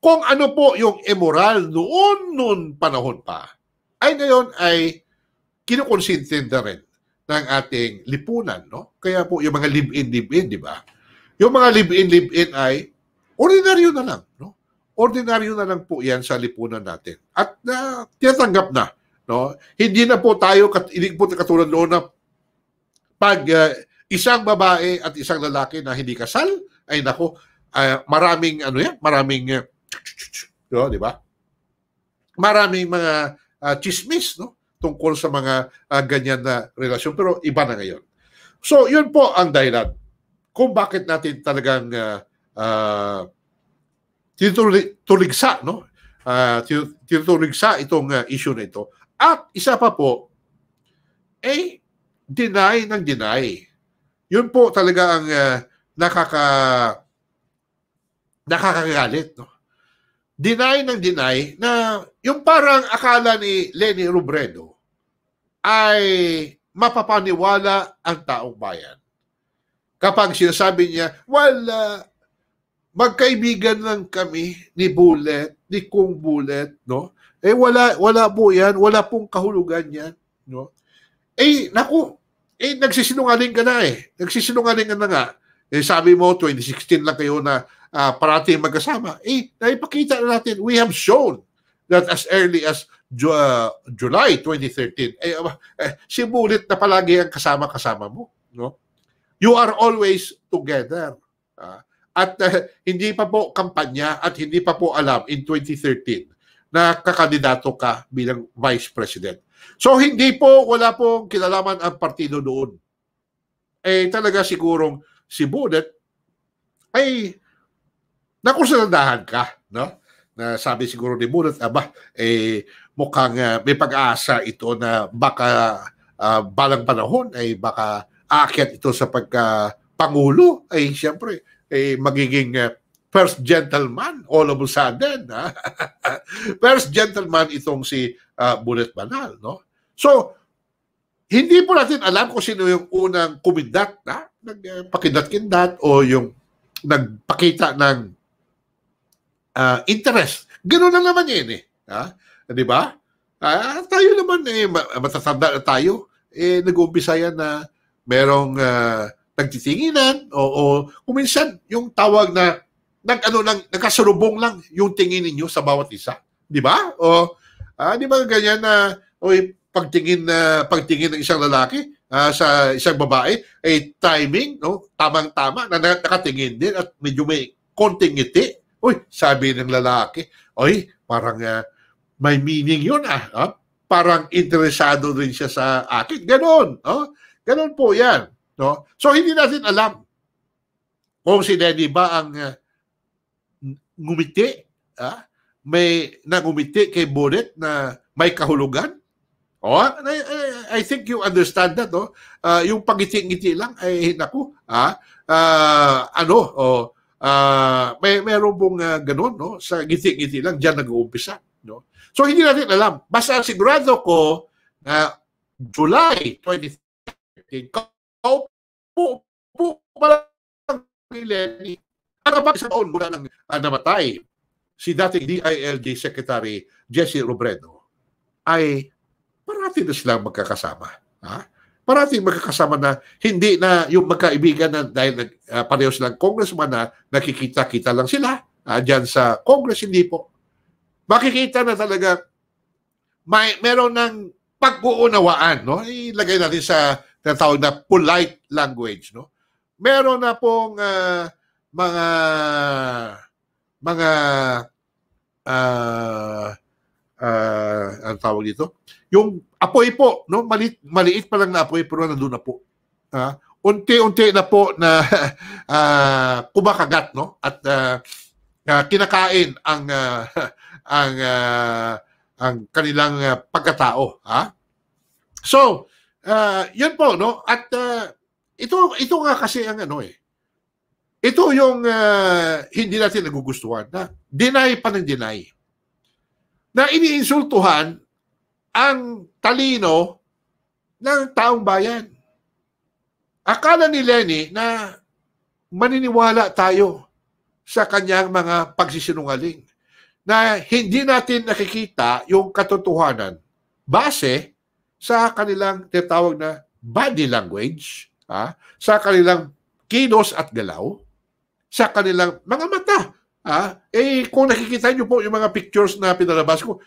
kung ano po yung immoral noon noon panahon pa, ay ngayon ay kinukonsintin na rin ng ating lipunan. No? Kaya po yung mga live-in, live-in, di ba? Yung mga live-in, live-in ay ordinaryo na lang. No? Ordinaryo na lang po yan sa lipunan natin. At na uh, tinatanggap na. No? Hindi na po tayo, kat- hindi po katulad noon na pag uh, isang babae at isang lalaki na hindi kasal, ay nako, uh, ah, maraming ano yan, maraming uh, no, di ba? Maraming mga uh, chismis no tungkol sa mga uh, ganyan na relasyon pero iba na ngayon. So, yun po ang dahilan kung bakit natin talagang uh, uh, tinutuligsa, no? Uh, ah, tinutuligsa itong uh, eh, issue na ito. At isa pa po, eh, deny ng deny. Yun po talaga ang uh, nakaka nakakagalit, no? Deny ng deny na yung parang akala ni Lenny Robredo ay mapapaniwala ang taong bayan. Kapag sinasabi niya, well, uh, magkaibigan lang kami ni Bullet, ni Kung Bullet, no? Eh wala wala po 'yan, wala pong kahulugan 'yan, no? Eh naku, eh nagsisinungaling ka na eh. Nagsisinungaling ka na nga. Eh sabi mo 2016 lang kayo na uh, parating magkasama. Eh naipakita na natin, we have shown that as early as Ju- ah, July 2013, eh, ah, eh si Bullet na palagi ang kasama-kasama mo, no? You are always together. Ah. Uh, at uh, hindi pa po kampanya at hindi pa po alam in 2013 na kakandidato ka bilang vice president. So hindi po, wala pong kinalaman ang partido doon. Eh talaga sigurong si Budet ay nakusandahan ka, no? na sabi siguro ni Budet, aba, eh, mukhang uh, may pag-asa ito na baka uh, balang panahon ay baka aakyat ito sa pagka Pangulo, ay siyempre, eh, magiging eh, first gentleman all of a sudden. Ha? [LAUGHS] first gentleman itong si uh, Bullet Banal. No? So, hindi po natin alam kung sino yung unang kumindat na nagpakidat-kindat o yung nagpakita ng uh, interest. Ganoon na naman yun eh. Ha? Di ba? Uh, tayo naman eh, matatanda tayo, eh, nag-umpisa yan na merong uh, nagtitinginan o, o kuminsan yung tawag na nag ano lang nagkasurubong lang yung tingin niyo sa bawat isa, di ba? O ah, di ba ganyan na oy pagtingin na uh, pagtingin ng isang lalaki uh, sa isang babae ay timing, no? Tamang-tama na nakatingin din at medyo may konting ngiti. Uy, sabi ng lalaki, oy, parang uh, may meaning yun ah. ah. Parang interesado rin siya sa akin. Ganon. Oh. Ganon po yan. No? So hindi natin alam kung si Lenny ba ang uh, ngumiti, ah? may nangumiti kay Bonnet na may kahulugan. Oh, I, I, think you understand that, no? Uh, yung pagiti-ngiti lang, ay naku, ah, uh, ano, oh, uh, may meron pong uh, ganun, no? Sa ngiti-ngiti lang, diyan nag-uumpisa, no? So, hindi natin alam. Basta sigurado ko na July 2013, Opo, po pala ni Lenny. Kapag ano sa taon mula nang uh, namatay, si dating DILG Secretary Jesse Robredo ay parati na silang magkakasama. Ha? Parati magkakasama na hindi na yung magkaibigan na dahil nag, uh, pareho silang congressman na nakikita-kita lang sila uh, dyan sa Congress, hindi po. Makikita na talaga may meron ng pag-uunawaan, no? Ilagay natin sa tinatawag na polite language, no? Meron na pong uh, mga mga uh, ah, uh, ah, ang tawag dito? Yung apoy po, no? Maliit, maliit pa lang na apoy pero nandun na po. Ha? unti-unti na po na uh, [LAUGHS] kumakagat, no? At uh, uh, kinakain ang uh, [LAUGHS] ang uh, ang kanilang uh, pagkatao, ha? So, Uh, ah, yan po, no? At uh, ito, ito nga kasi ang ano eh. Ito yung uh, hindi natin nagugustuhan na deny pa ng deny. Na iniinsultuhan ang talino ng taong bayan. Akala ni Lenny na maniniwala tayo sa kanyang mga pagsisinungaling na hindi natin nakikita yung katotohanan base sa kanilang tinatawag na body language, ha? sa kanilang kilos at galaw, sa kanilang mga mata. Ha? eh, kung nakikita niyo po yung mga pictures na pinalabas ko,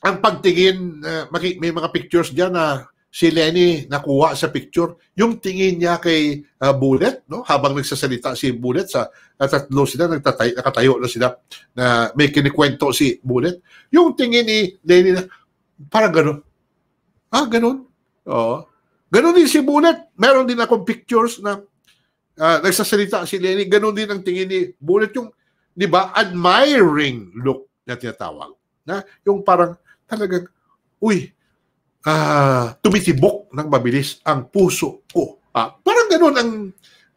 ang pagtingin, uh, may mga pictures diyan na si Lenny nakuha sa picture, yung tingin niya kay uh, Bullet, no? habang nagsasalita si Bullet, sa uh, tatlo sila, nagtatay, nakatayo na sila, na may kinikwento si Bullet, yung tingin ni Lenny na, parang gano'n, Ah, ganun? Oo. Ganun din si Bullet. Meron din akong pictures na uh, nagsasalita si Lenny. Ganun din ang tingin ni Bullet. Yung, di ba, admiring look na tinatawag. Na, yung parang talagang, uy, uh, tumitibok ng mabilis ang puso ko. Ah, parang ganun ang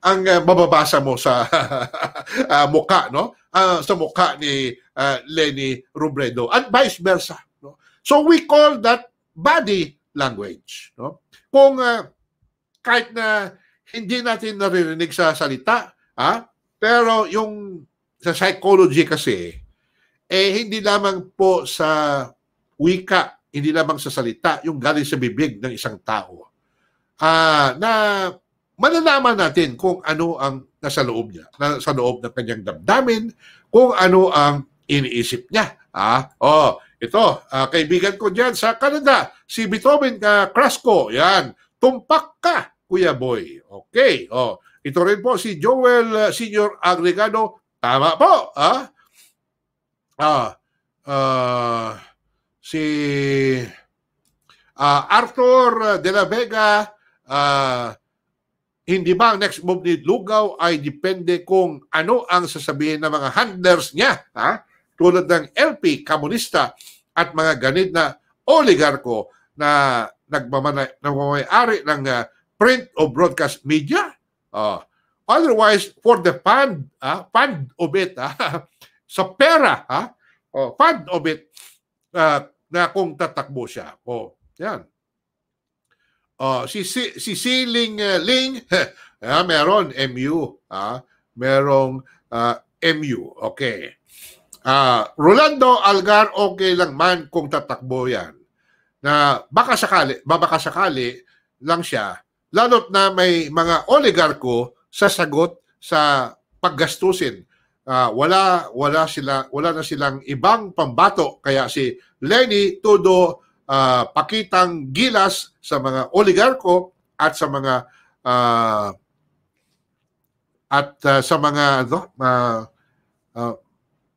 ang uh, mababasa mo sa uh, [LAUGHS] mukha no uh, sa mukha ni uh, Lenny Robredo at vice versa no so we call that body language. No? Kung uh, kahit na hindi natin naririnig sa salita, ha? pero yung sa psychology kasi, eh hindi lamang po sa wika, hindi lamang sa salita, yung galing sa bibig ng isang tao. Ah, na malalaman natin kung ano ang nasa loob niya, nasa loob ng kanyang damdamin, kung ano ang iniisip niya. Ah, oh, ito, uh, kaibigan ko dyan sa Canada, si Beethoven uh, ah, Crasco. Yan, tumpak ka, Kuya Boy. Okay, oh. Ito rin po si Joel uh, Senior Agregado. Tama po, ah. Ah, uh, si uh, Arthur De La Vega, uh, hindi ba ang next move ni Lugaw ay depende kung ano ang sasabihin ng mga handlers niya, ha? tulad ng LP, komunista at mga ganid na oligarko na nagmamayari ng uh, print o broadcast media. Uh, otherwise, for the fund, uh, fund of it, uh, sa pera, uh, oh, fund of it, uh, na kung tatakbo siya. Oh, yan. Uh, si si, si Siling uh, Ling, [LAUGHS] ah, meron MU, ah, merong uh, MU. Okay. Uh, Rolando Algar, okay lang man kung tatakbo yan. Na baka sakali, babaka sakali lang siya, lalo't na may mga oligarko sa sagot sa paggastusin. Uh, wala wala sila wala na silang ibang pambato kaya si Lenny Tudo uh, ah, pakitang gilas sa mga oligarko at sa mga uh, at uh, sa mga ano, uh, uh,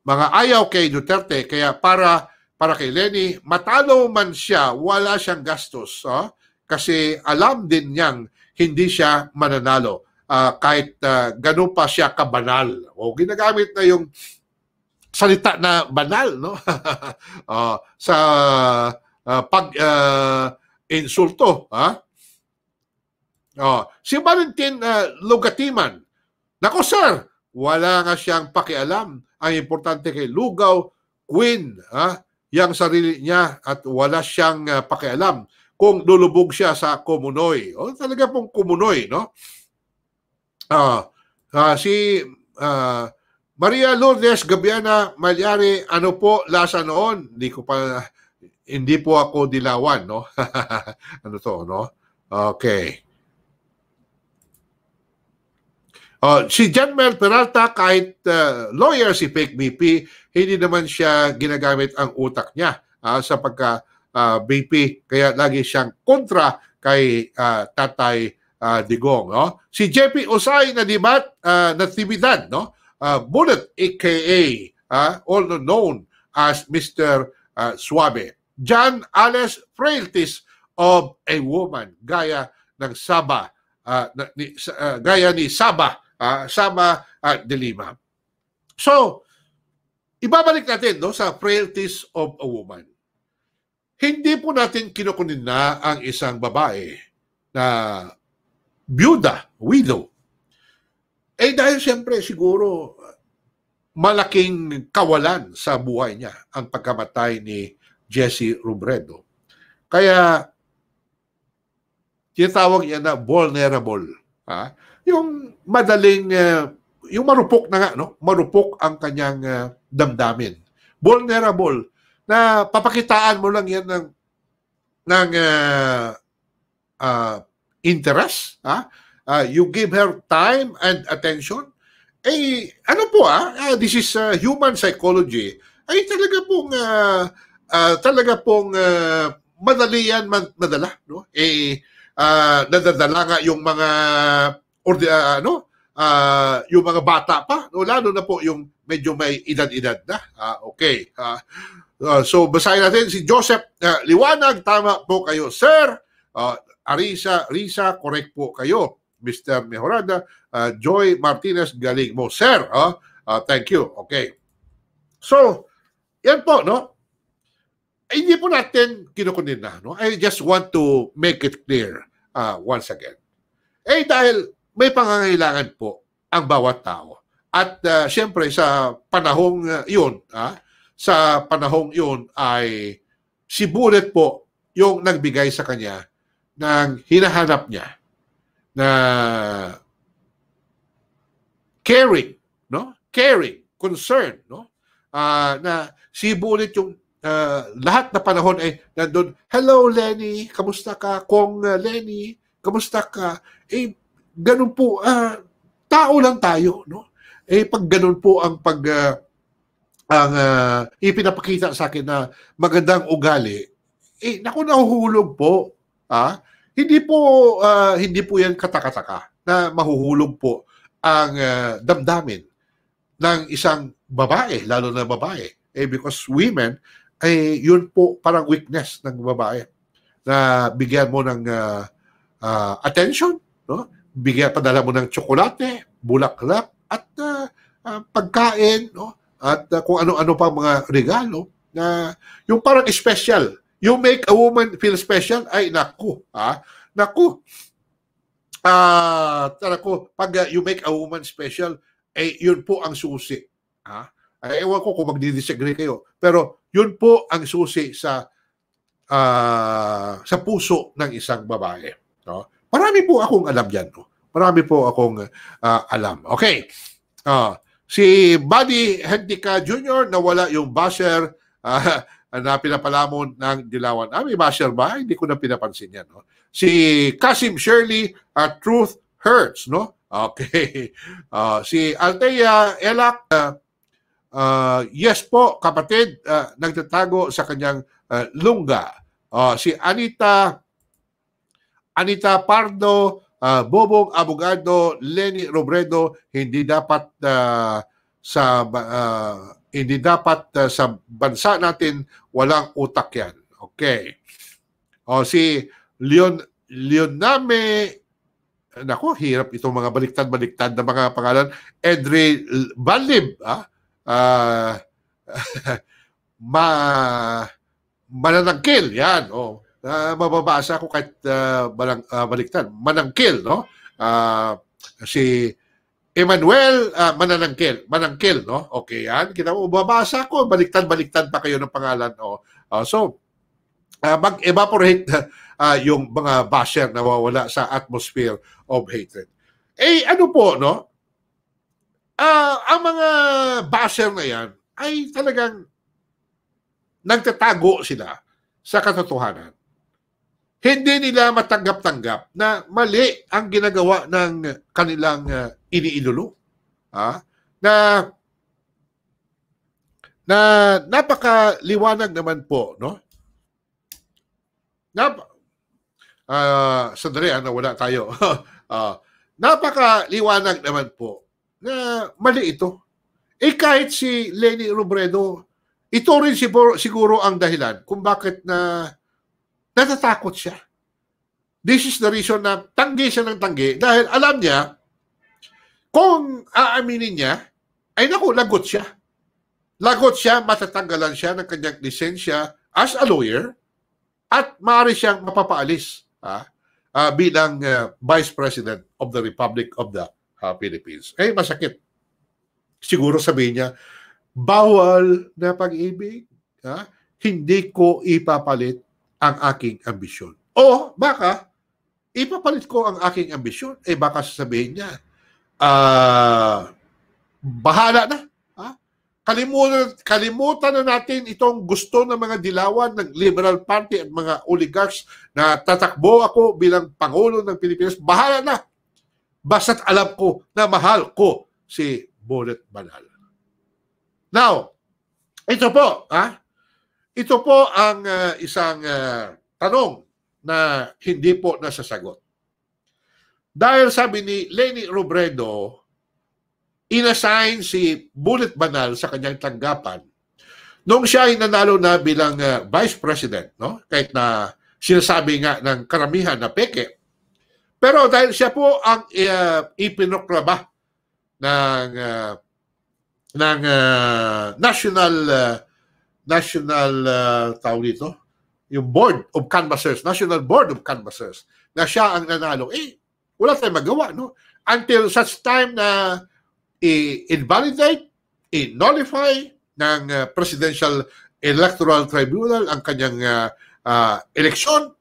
mga ayaw kay Duterte. Kaya para para kay Lenny, matalo man siya, wala siyang gastos. Oh? Kasi alam din niyang hindi siya mananalo uh, kahit uh, ganun pa siya kabanal. O ginagamit na yung salita na banal no uh, [LAUGHS] sa uh, pag uh, insulto ha oh si Valentin uh, Lugatiman nako sir wala nga siyang pakialam. Ang importante kay Lugaw, Queen, ha? yang sarili niya at wala siyang uh, pakialam kung lulubog siya sa Kumunoy. O, talaga pong Kumunoy, no? Uh, uh, si uh, Maria Lourdes Gabiana Malyari, ano po lasa noon? Hindi ko pa, hindi po ako dilawan, no? [LAUGHS] ano to, no? Okay. Uh, si John Mel Peralta, kahit uh, lawyer si Fake BP, hindi naman siya ginagamit ang utak niya uh, sa pagka uh, ah, BP. Kaya lagi siyang kontra kay uh, Tatay uh, Digong. No? Si JP Osay na dibat uh, na timidad, no? uh, Bullet aka uh, all known as Mr. Uh, Suave. John Alice Frailties of a Woman, gaya ng Saba, uh, ni, uh, gaya ni Saba uh, Sama at De Lima. So, ibabalik natin no, sa frailties of a woman. Hindi po natin kinukunin na ang isang babae na byuda, widow. Eh dahil siyempre siguro malaking kawalan sa buhay niya ang pagkamatay ni Jesse Robredo. Kaya tinatawag niya na vulnerable. Ha? yung madaling, uh, yung marupok na nga, no? marupok ang kanyang uh, damdamin. Vulnerable. Na papakitaan mo lang yan ng, ng uh, uh, interest. Ha? Uh, you give her time and attention. Eh, ano po ah, uh, this is uh, human psychology. Ay talaga pong, uh, uh, talaga pong uh, madali yan, madala. No? Eh, uh, nadadala nga yung mga or the, uh, ano, uh, yung mga bata pa, no, lalo na po yung medyo may edad-edad na. Uh, okay. Uh, uh, so, basahin natin si Joseph uh, Liwanag. Tama po kayo, sir. Uh, Arisa, Risa, correct po kayo. Mr. Mejorada, uh, Joy Martinez, galing mo. Sir, uh, uh, thank you. Okay. So, yan po, no? Ay, hindi po natin kinukunin na. No? I just want to make it clear uh, once again. Eh, dahil may pangangailangan po ang bawat tao. At uh, siyempre sa panahong uh, yun, ah, sa panahong yun ay si Bullet po yung nagbigay sa kanya ng hinahanap niya na caring, no? Caring, concern, no? Uh, na si Bullet yung uh, lahat na panahon ay nandun, hello Lenny, kamusta ka? Kong uh, Lenny, kamusta ka? Eh, ganun po, uh, tao lang tayo, no? Eh, pag ganun po ang pag, uh, ang uh, ipinapakita sa akin na magandang ugali, eh, naku, nahuhulog po. Ah? Hindi po, uh, hindi po yan katakataka na mahuhulog po ang uh, damdamin ng isang babae, lalo na babae. Eh, because women, eh, yun po parang weakness ng babae na bigyan mo ng uh, uh, attention, no? bigyan padala mo ng tsokolate, bulaklak at uh, uh, pagkain no at uh, kung ano-ano pa mga regalo na yung parang special. You make a woman feel special ay naku, ha? Naku. Ah, uh, ko, pag uh, you make a woman special, eh yun po ang susi. Ha? Ay, ewan ko kung magdi-disagree kayo. Pero yun po ang susi sa uh, sa puso ng isang babae. No? Marami po akong alam yan. No? Marami po akong uh, alam. Okay. Uh, si Buddy Hentica Jr. nawala yung basher uh, [LAUGHS] na pinapalamon ng Dilawan. Ah, may basher ba? Hindi ko na pinapansin yan. No? Si Kasim Shirley, uh, Truth Hurts. No? Okay. Uh, [LAUGHS] si Altea Elak, uh, uh, yes po, kapatid, uh, nagtatago sa kanyang uh, lungga. Uh, si Anita Anita Pardo, uh, Bobong Abogado, Lenny Robredo hindi dapat uh, sa uh, hindi dapat uh, sa bansa natin walang utak yan. Okay. O si Leon Leoname nako hirap itong mga baliktad-baliktad na mga pangalan. Edre Balib ah uh, [LAUGHS] ma mananangkil yan. Oh uh, mababasa ko kahit uh, balang, uh, baliktad, manangkil, no? Uh, si Emmanuel uh, Mananangkil, Manangkil, no? Okay, yan. Kita mo, babasa ko, baliktad-baliktad pa kayo ng pangalan. Oh. Uh, so, uh, mag-evaporate uh, [LAUGHS] yung mga basher na wawala sa atmosphere of hatred. Eh, ano po, no? Uh, ang mga basher na yan ay talagang nagtatago sila sa katotohanan hindi nila matanggap-tanggap na mali ang ginagawa ng kanilang uh, iniinulo. Ah, na na napakaliwanag naman po, no? Nap uh, sandali, ano, ah, wala tayo. uh, [LAUGHS] napakaliwanag naman po na mali ito. Eh kahit si Lenny Robredo, ito rin siguro, siguro ang dahilan kung bakit na natatakot siya. This is the reason na tanggi siya ng tanggi dahil alam niya, kung aaminin niya, ay naku, lagot siya. Lagot siya, matatanggalan siya ng kanyang lisensya as a lawyer at maaari siyang mapapaalis ha, uh, bilang uh, Vice President of the Republic of the uh, Philippines. Eh, masakit. Siguro sabihin niya, bawal na pag-ibig. Ha? Hindi ko ipapalit ang aking ambisyon. O baka, ipapalit ko ang aking ambisyon. Eh baka sasabihin niya, uh, bahala na. Ha? Kalimutan, kalimutan na natin itong gusto ng mga dilawan ng Liberal Party at mga oligarchs na tatakbo ako bilang Pangulo ng Pilipinas. Bahala na. Basta't alam ko na mahal ko si Bullet Banal. Now, ito po, ha? Ito po ang uh, isang uh, tanong na hindi po nasasagot. Dahil sabi ni Lenny Robredo, inassign si Bullet Banal sa kanyang tanggapan nung siya ay nanalo na bilang uh, vice president, no? kahit na sinasabi nga ng karamihan na peke. Pero dahil siya po ang uh, ipinokraba ng uh, ng uh, National uh, national uh, tao dito, yung board of canvassers, national board of canvassers, na siya ang nanalo, eh, wala tayong magawa, no? Until such time na i-invalidate, i-nullify ng uh, Presidential Electoral Tribunal ang kanyang uh, uh, eleksyon,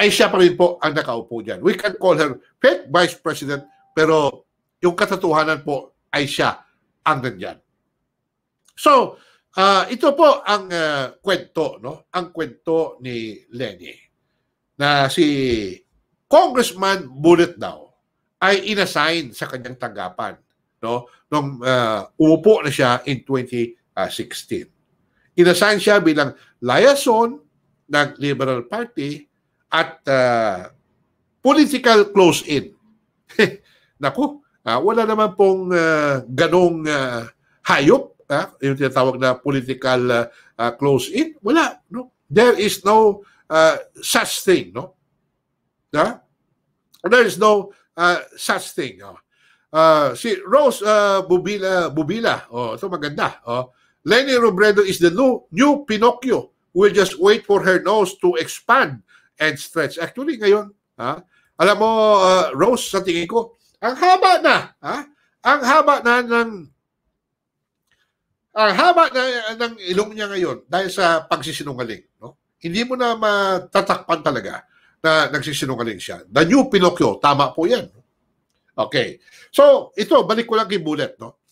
ay siya pa rin po ang nakaupo dyan. We can call her fake vice president, pero yung katotohanan po ay siya ang nandyan. So, Uh, ito po ang uh, kwento, no? Ang kwento ni Lenny na si Congressman Bullet daw ay inassign sa kanyang tanggapan, no? Nung uh, umupo na siya in 2016. Inassign siya bilang liaison ng Liberal Party at uh, political close-in. [LAUGHS] Naku, uh, wala naman pong uh, ganong uh, hayop uh, yung tinatawag na political uh, close-in. Wala. No? There is no uh, such thing. No? Uh, there is no uh, such thing. Oh. Uh, si Rose uh, Bubila, Bubila oh, ito maganda. Oh. Lenny Robredo is the new, new Pinocchio. We'll just wait for her nose to expand and stretch. Actually, ngayon, ha, alam mo, uh, Rose, sa tingin ko, ang haba na, ha? ang haba na ng Ah, haba na, ng ilong niya ngayon dahil sa pagsisinungaling, no? Hindi mo na matatakpan talaga na nagsisinungaling siya. The new Pinocchio, tama po 'yan. Okay. So, ito balik ko lang kay Bullet, no?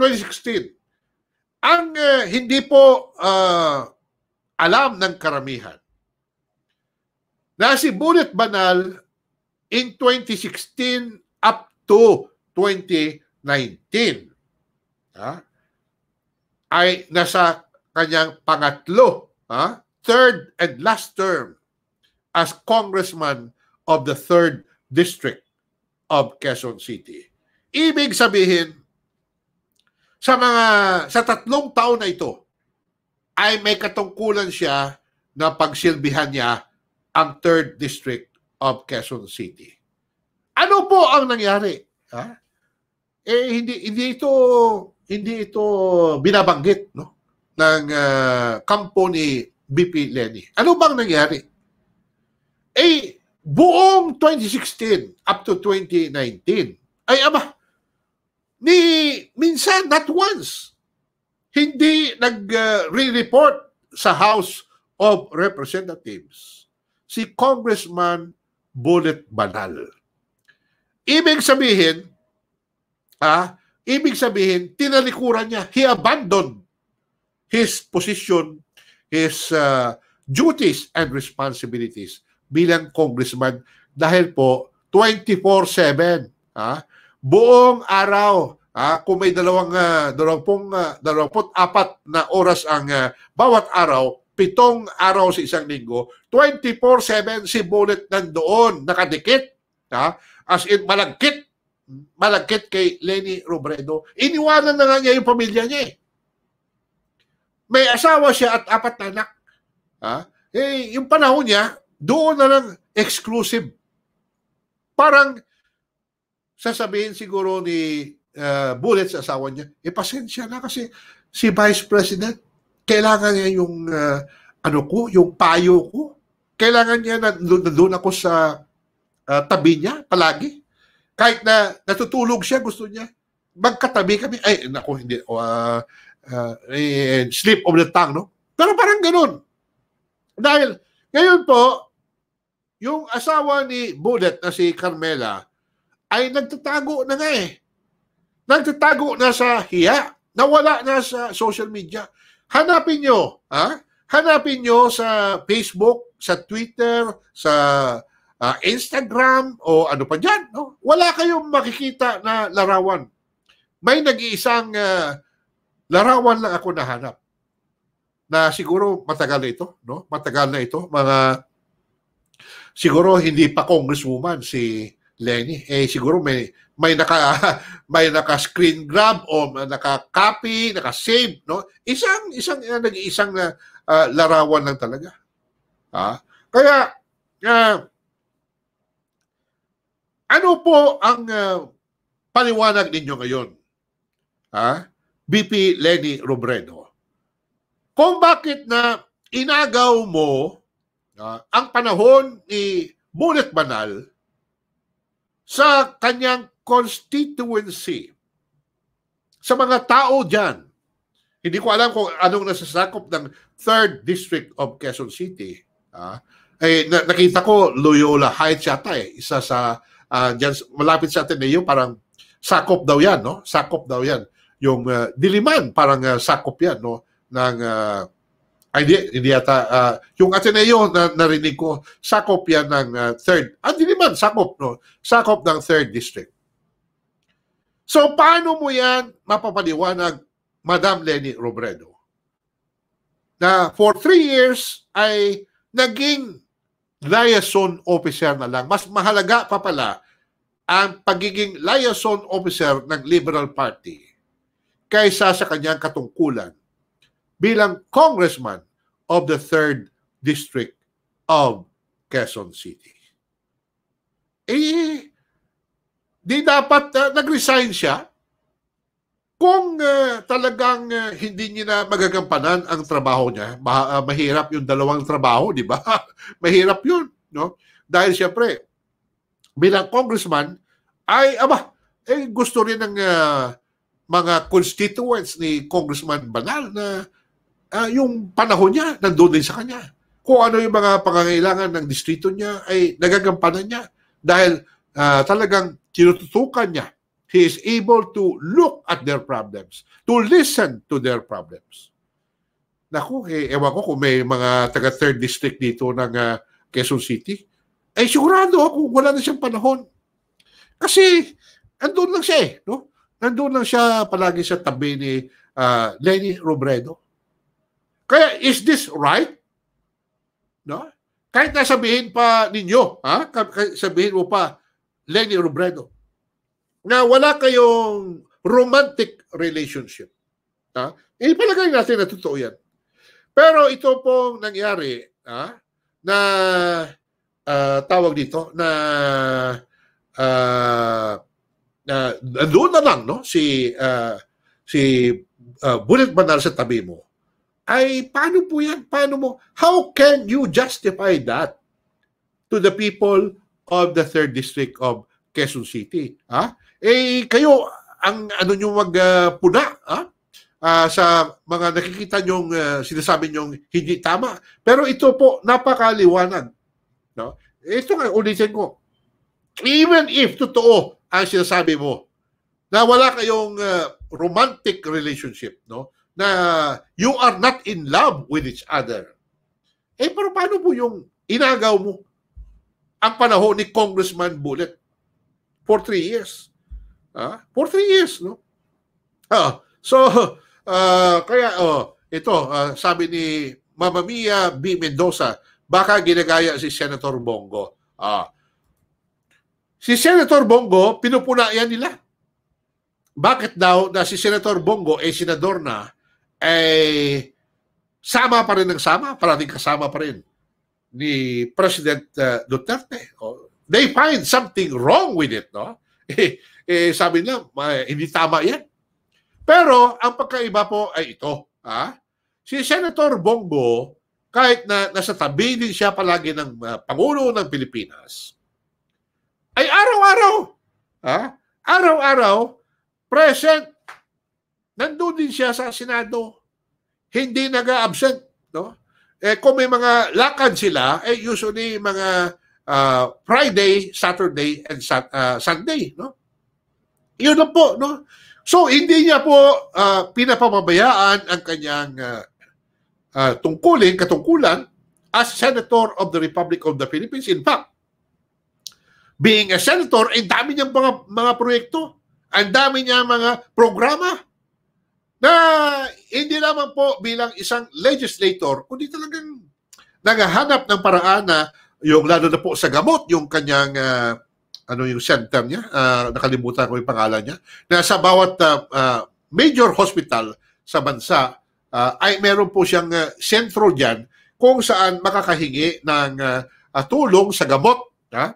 2016. Ang uh, hindi po uh, alam ng karamihan na si Bullet Banal in 2016 up to 2019. Ha? Ah, ay nasa kanyang pangatlo, ha? third and last term as congressman of the 3rd District of Quezon City. Ibig sabihin, sa mga sa tatlong taon na ito ay may katungkulan siya na pagsilbihan niya ang 3rd District of Quezon City. Ano po ang nangyari? Ha? Eh hindi hindi ito hindi ito binabanggit no ng uh, kampo ni BP Lenny. Ano bang nangyari? Eh, buong 2016 up to 2019, ay aba, ni minsan, not once, hindi nag-re-report ah, sa House of Representatives si Congressman Bullet Banal. Ibig sabihin, ah, Ibig sabihin, tinalikuran niya. He abandoned his position, his uh, duties and responsibilities bilang congressman dahil po 24/7 ah, buong araw ah, kung may dalawang uh, dalawampung uh, dalawampung apat na oras ang uh, bawat araw pitong araw sa isang linggo 24/7 si Bullet nandoon nakadikit ah, as in malagkit malagkit kay Lenny Robredo, iniwanan na nga niya yung pamilya niya eh. May asawa siya at apat na anak. Ha? Eh, yung panahon niya, doon na lang exclusive. Parang sasabihin siguro ni uh, Bullet sa asawa niya, eh pasensya na kasi si Vice President, kailangan niya yung uh, ano ko, yung payo ko. Kailangan niya na doon ako sa uh, tabi niya palagi kahit na natutulog siya, gusto niya. Magkatabi kami. Ay, naku, hindi. Uh, uh, eh, slip of the tongue, no? Pero parang ganun. Dahil, ngayon po, yung asawa ni Bullet na si Carmela ay nagtatago na nga eh. Nagtatago na sa hiya. Nawala na sa social media. Hanapin nyo, ha? Hanapin nyo sa Facebook, sa Twitter, sa uh, Instagram o ano pa dyan. No? Wala kayong makikita na larawan. May nag-iisang uh, larawan lang ako nahanap na siguro matagal na ito, no? Matagal na ito, mga siguro hindi pa congresswoman si Lenny. Eh siguro may may naka [LAUGHS] may naka screen grab o naka-copy, naka-save, no? Isang isang uh, nag-iisang uh, larawan lang talaga. Ah. Kaya uh, ano po ang uh, paliwanag ninyo ngayon? Ha? BP Lenny Robredo. Kung bakit na inagaw mo uh, ang panahon ni Bulit Banal sa kanyang constituency, sa mga tao diyan. Hindi ko alam kung anong nasasakop ng 3rd District of Quezon City. Ah, eh, nakita ko Loyola Heights yata eh, isa sa uh, dyan, malapit sa Ateneo, eh, parang sakop daw yan, no? Sakop daw yan. Yung uh, Diliman, parang uh, sakop yan, no? Ng, uh, hindi, hindi yata. Uh, yung Ateneo na narinig ko, sakop yan ng uh, third. Ang Diliman, sakop, no? Sakop ng third district. So, paano mo yan mapapaliwanag, Madam Lenny Robredo? Na for three years ay naging liaison officer na lang. Mas mahalaga pa pala ang pagiging liaison officer ng Liberal Party kaysa sa kanyang katungkulan bilang congressman of the 3rd District of Quezon City. Eh, di dapat uh, nag-resign siya kung uh, talagang uh, hindi niya na magagampanan ang trabaho niya, ma- uh, ah, mahirap yung dalawang trabaho, di ba? [LAUGHS] mahirap yun, no? Dahil siyempre, bilang congressman, ay, aba, eh, gusto rin ng uh, mga constituents ni Congressman Banal na uh, yung panahon niya, nandun din sa kanya. Kung ano yung mga pangangailangan ng distrito niya, ay nagagampanan niya. Dahil uh, talagang tinututukan niya He is able to look at their problems, to listen to their problems. Naku, eh, ewan ko kung may mga taga third District dito ng uh, Quezon City. Eh, sigurado ako wala na siyang panahon. Kasi, andun lang siya eh. No? Nandun lang siya palagi sa tabi ni uh, Lenny Robredo. Kaya, is this right? No? Kahit na sabihin pa ninyo, ha? sabihin mo pa, Lenny Robredo, na wala kayong romantic relationship. Ha? Eh, palagay natin na totoo yan. Pero ito pong nangyari ha? na uh, tawag dito na uh, na uh, doon na lang no si uh, si uh, Bullet Banal sa tabi mo ay paano po yan paano mo how can you justify that to the people of the third district of Quezon City ha eh, kayo, ang ano nyo magpuna uh, ah? uh, sa mga nakikita nyong uh, sinasabi nyong hindi tama. Pero ito po, napakaliwanag. No? Ito nga, ulitin ko. Even if totoo ang sinasabi mo na wala kayong uh, romantic relationship, no? na you are not in love with each other. Eh, pero paano po yung inagaw mo ang panahon ni Congressman Bullet for three years? Ah, for three years, no? Ah, so, uh, [LAUGHS] kaya, oh, ito, uh, sabi ni Mama Mia B. Mendoza, baka ginagaya si Senator Bongo. Ah. Si Senator Bongo, pinupuna yan nila. Bakit daw na si Senator Bongo ay eh, senador na ay eh, sama pa rin ng sama, parating kasama pa rin ni President uh, Duterte. Oh, they find something wrong with it, no? [LAUGHS] eh, sabi nila, eh, hindi tama yan. Pero ang pagkaiba po ay ito. Ha? Si Senator Bongo, kahit na nasa tabi din siya palagi ng uh, Pangulo ng Pilipinas, ay araw-araw, ha? araw-araw, present, nandun din siya sa Senado. Hindi nag-absent. No? Eh, kung may mga lakad sila, eh, usually mga uh, Friday, Saturday, and uh, Sunday. No? Yun na po, no? So, hindi niya po uh, pinapamabayaan ang kanyang uh, uh, tungkulin, katungkulan, as Senator of the Republic of the Philippines. In fact, being a senator, ang eh, dami niyang mga, mga proyekto, ang dami niya mga programa na hindi lamang po bilang isang legislator, kundi talagang naghahanap ng paraan na yung lalo na po sa gamot, yung kanyang uh, ano yung center niya, uh, nakalimutan ko yung pangalan niya, na sa bawat uh, uh, major hospital sa bansa, uh, ay meron po siyang uh, sentro dyan kung saan makakahingi ng uh, tulong sa gamot ha?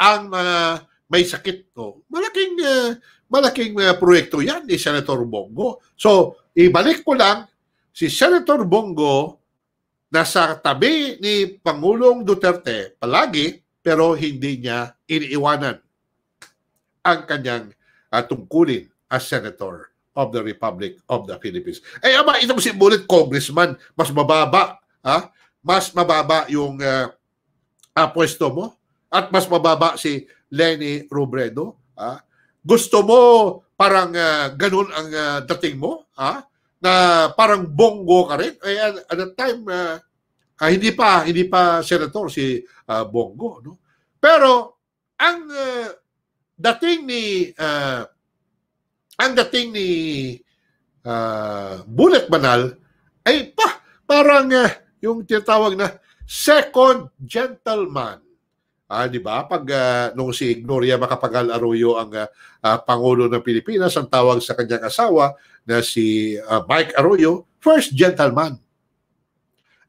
ang uh, may sakit. No? Malaking, uh, malaking uh, proyekto yan ni Senator Bongo. So, ibalik ko lang, si Senator Bongo nasa tabi ni Pangulong Duterte palagi pero hindi niya iniiwanan ang kanyang uh, tungkulin as Senator of the Republic of the Philippines. Eh, ama, itong si Bullet Congressman, mas mababa, ha? Mas mababa yung uh, uh, pwesto mo at mas mababa si Lenny Robredo, ha? Gusto mo parang uh, ganun ang uh, dating mo, ha? Na parang bongo ka rin. Eh, at, at the time, uh, uh, hindi pa, hindi pa senator si uh, Bongo, no? Pero ang uh, dating ni uh, ang dating ni uh, Bullet Banal ay pa, parang uh, yung tinatawag na second gentleman. Ah, di ba? Pag uh, nung si Gloria Macapagal Arroyo ang uh, uh, pangulo ng Pilipinas, ang tawag sa kanyang asawa na si uh, Mike Arroyo, first gentleman.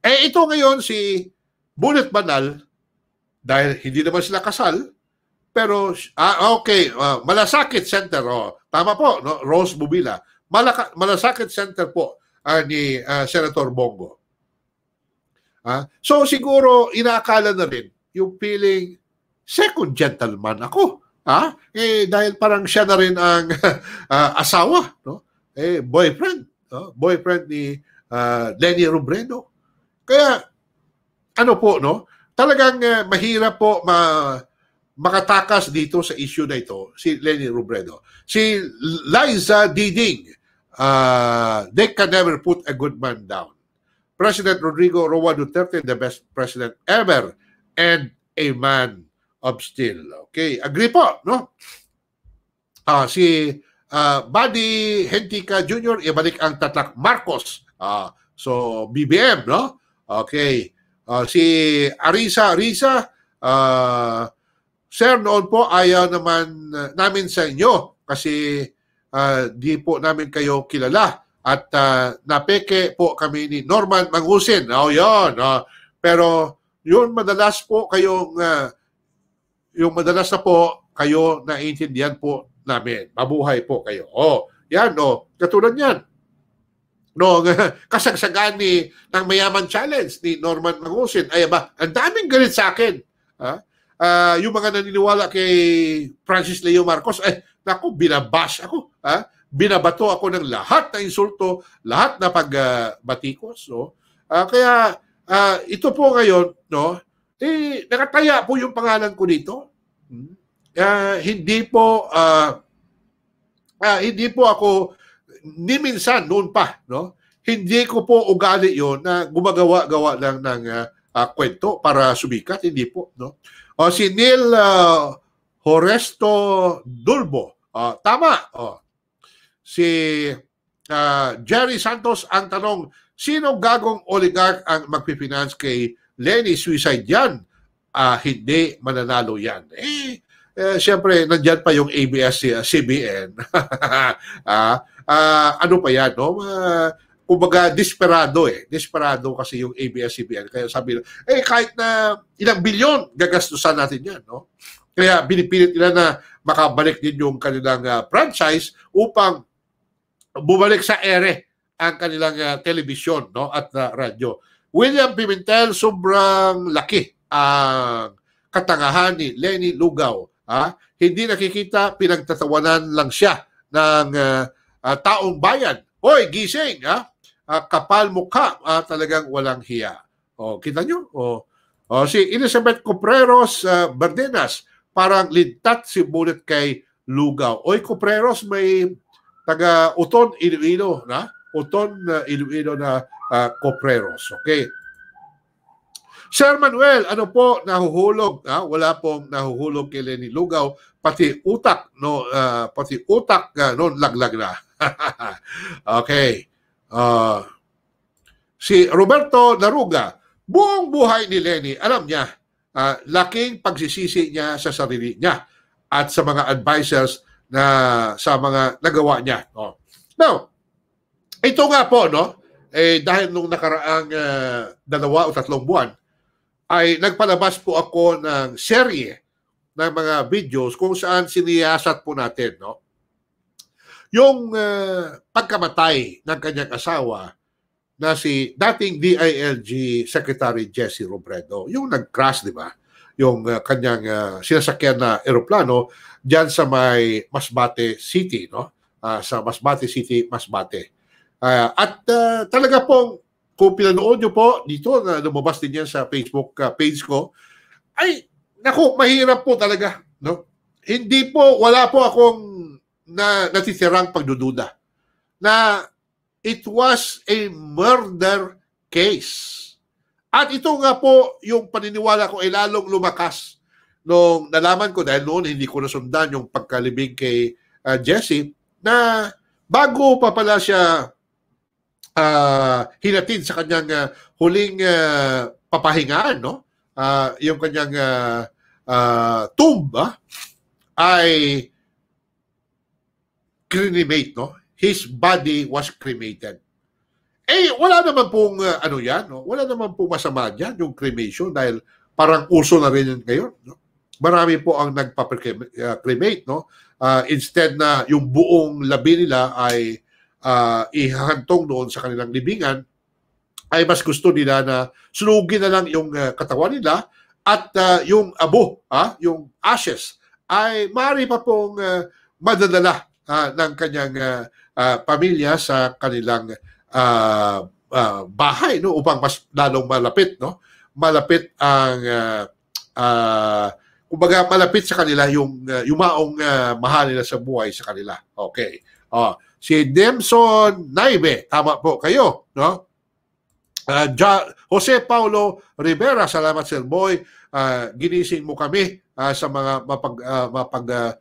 Eh ito ngayon si Bullet Banal dahil hindi naman sila kasal, pero, ah, okay, uh, Malasakit Center, oh, tama po, no? Rose Bubila. Malaka, Malasakit Center po uh, ni uh, Senator Bongo. Uh, so siguro inaakala na rin yung feeling second gentleman ako. Ha? eh, dahil parang siya na rin ang uh, [LAUGHS] asawa, no? Eh, boyfriend. No? Boyfriend ni uh, Lenny Robredo. Kaya, ano po, no? Talagang uh, mahirap po ma makatakas dito sa issue na ito si Lenny Robredo. Si Liza Diding, uh, they can never put a good man down. President Rodrigo Roa Duterte, the best president ever and a man of steel. Okay, agree po, no? Uh, si uh, Buddy Hentica Jr., ibalik ang tatlak Marcos. Uh, so, BBM, no? Okay. Uh, si Arisa Arisa, uh, Sir, noon po ayaw naman uh, namin sa inyo kasi uh, di po namin kayo kilala at uh, napeke po kami ni Norman Mangusin. Oh, yun. Uh, pero yun madalas po kayong uh, yung madalas na po kayo naiintindihan po namin. Mabuhay po kayo. Oh, yan oh, katulad niyan. No, [LAUGHS] kasagsagan ni ng Mayaman Challenge ni Norman Mangusin. Ay ba, ang daming galit sa akin. Ha? uh, yung mga naniniwala kay Francis Leo Marcos, eh, naku, binabash ako. Ha? Binabato ako ng lahat na insulto, lahat na pagbatikos. Uh, ah, no? Uh, kaya uh, ito po ngayon, no, eh, nakataya po yung pangalan ko dito. Uh, hmm. hindi po uh, uh, hindi po ako ni minsan noon pa, no? Hindi ko po ugali 'yon na gumagawa-gawa lang ng uh, uh, kwento para sumikat, hindi po, no? O si Neil uh, Horesto Dulbo. Uh, tama. O. Si uh, Jerry Santos ang tanong, sino gagong oligarch ang magpifinance kay Lenny Suicide yan? Uh, hindi mananalo yan. Eh, eh, siyempre, nandyan pa yung ABS-CBN. [LAUGHS] ah, uh, ano pa yan, no? Uh, kumbaga desperado eh. Desperado kasi yung ABS-CBN. Kaya sabi nila, eh kahit na ilang bilyon gagastusan natin yan. No? Kaya binipilit nila na makabalik din yung kanilang uh, franchise upang bumalik sa ere ang kanilang uh, ah, television no at uh, radyo. William Pimentel sobrang laki ang katangahan ni Lenny Lugaw. Ha? Hindi nakikita pinagtatawanan lang siya ng uh, uh, taong bayan. Hoy, gising, ha? uh, kapal mukha, uh, talagang walang hiya. Oh, kita nyo? Oh, oh si Elizabeth Copreros uh, ah, Berdenas, parang lintat si Bullet kay Lugaw. Oy, Copreros, may taga Uton, Iloilo na. Uton, uh, Iloilo na uh, Copreros. Okay. Sir Manuel, ano po nahuhulog? Ha? Wala pong nahuhulog kay Lenny Lugaw, pati utak no uh, pati utak uh, noon laglag na. [LAUGHS] okay uh, si Roberto Naruga, buong buhay ni Lenny, alam niya, uh, laking pagsisisi niya sa sarili niya at sa mga advisors na sa mga nagawa niya. Oh. Now, ito nga po, no? Eh, dahil nung nakaraang uh, dalawa o tatlong buwan, ay nagpalabas po ako ng serye ng mga videos kung saan siniyasat po natin, no? Yung uh, pagkamatay ng kanyang asawa na si dating DILG Secretary Jesse Robredo, yung nag-crash, di ba? Yung uh, kanyang uh, sinasakyan na eroplano diyan sa may Masbate City, no? Uh, sa Masbate City, Masbate. Uh, at uh, talaga pong kung pinanood nyo po dito na lumabas din yan sa Facebook uh, page ko, ay, naku, mahirap po talaga. No? Hindi po, wala po akong na natitirang pagdududa na it was a murder case. At ito nga po yung paniniwala ko ay lalong lumakas nung nalaman ko dahil noon hindi ko nasundan yung pagkalibing kay uh, Jesse na bago pa pala siya uh, hinatid sa kanyang uh, huling uh, papahingaan, no? Uh, yung kanyang uh, uh, tumba ay crinimate, no? His body was cremated. Eh, wala naman pong, uh, ano yan, no? wala naman pong masama dyan, yung cremation, dahil parang uso na rin yun ngayon. No? Marami po ang nagpa-cremate, uh, no? Uh, instead na yung buong labi nila ay uh, ihahantong doon sa kanilang libingan, ay mas gusto nila na sunugin na lang yung uh, katawan nila at uh, yung abo, ah, yung ashes, ay maaari pa pong uh, madadala uh, ng kanyang uh, uh, pamilya sa kanilang uh, uh, bahay no upang mas lalong malapit no malapit ang uh, uh, kumbaga malapit sa kanila yung uh, yumaong uh, mahal nila sa buhay sa kanila okay oh si Demson Naibe tama po kayo no uh, ja- Jose Paulo Rivera salamat sir boy uh, ginising mo kami uh, sa mga mapag uh, mapag uh,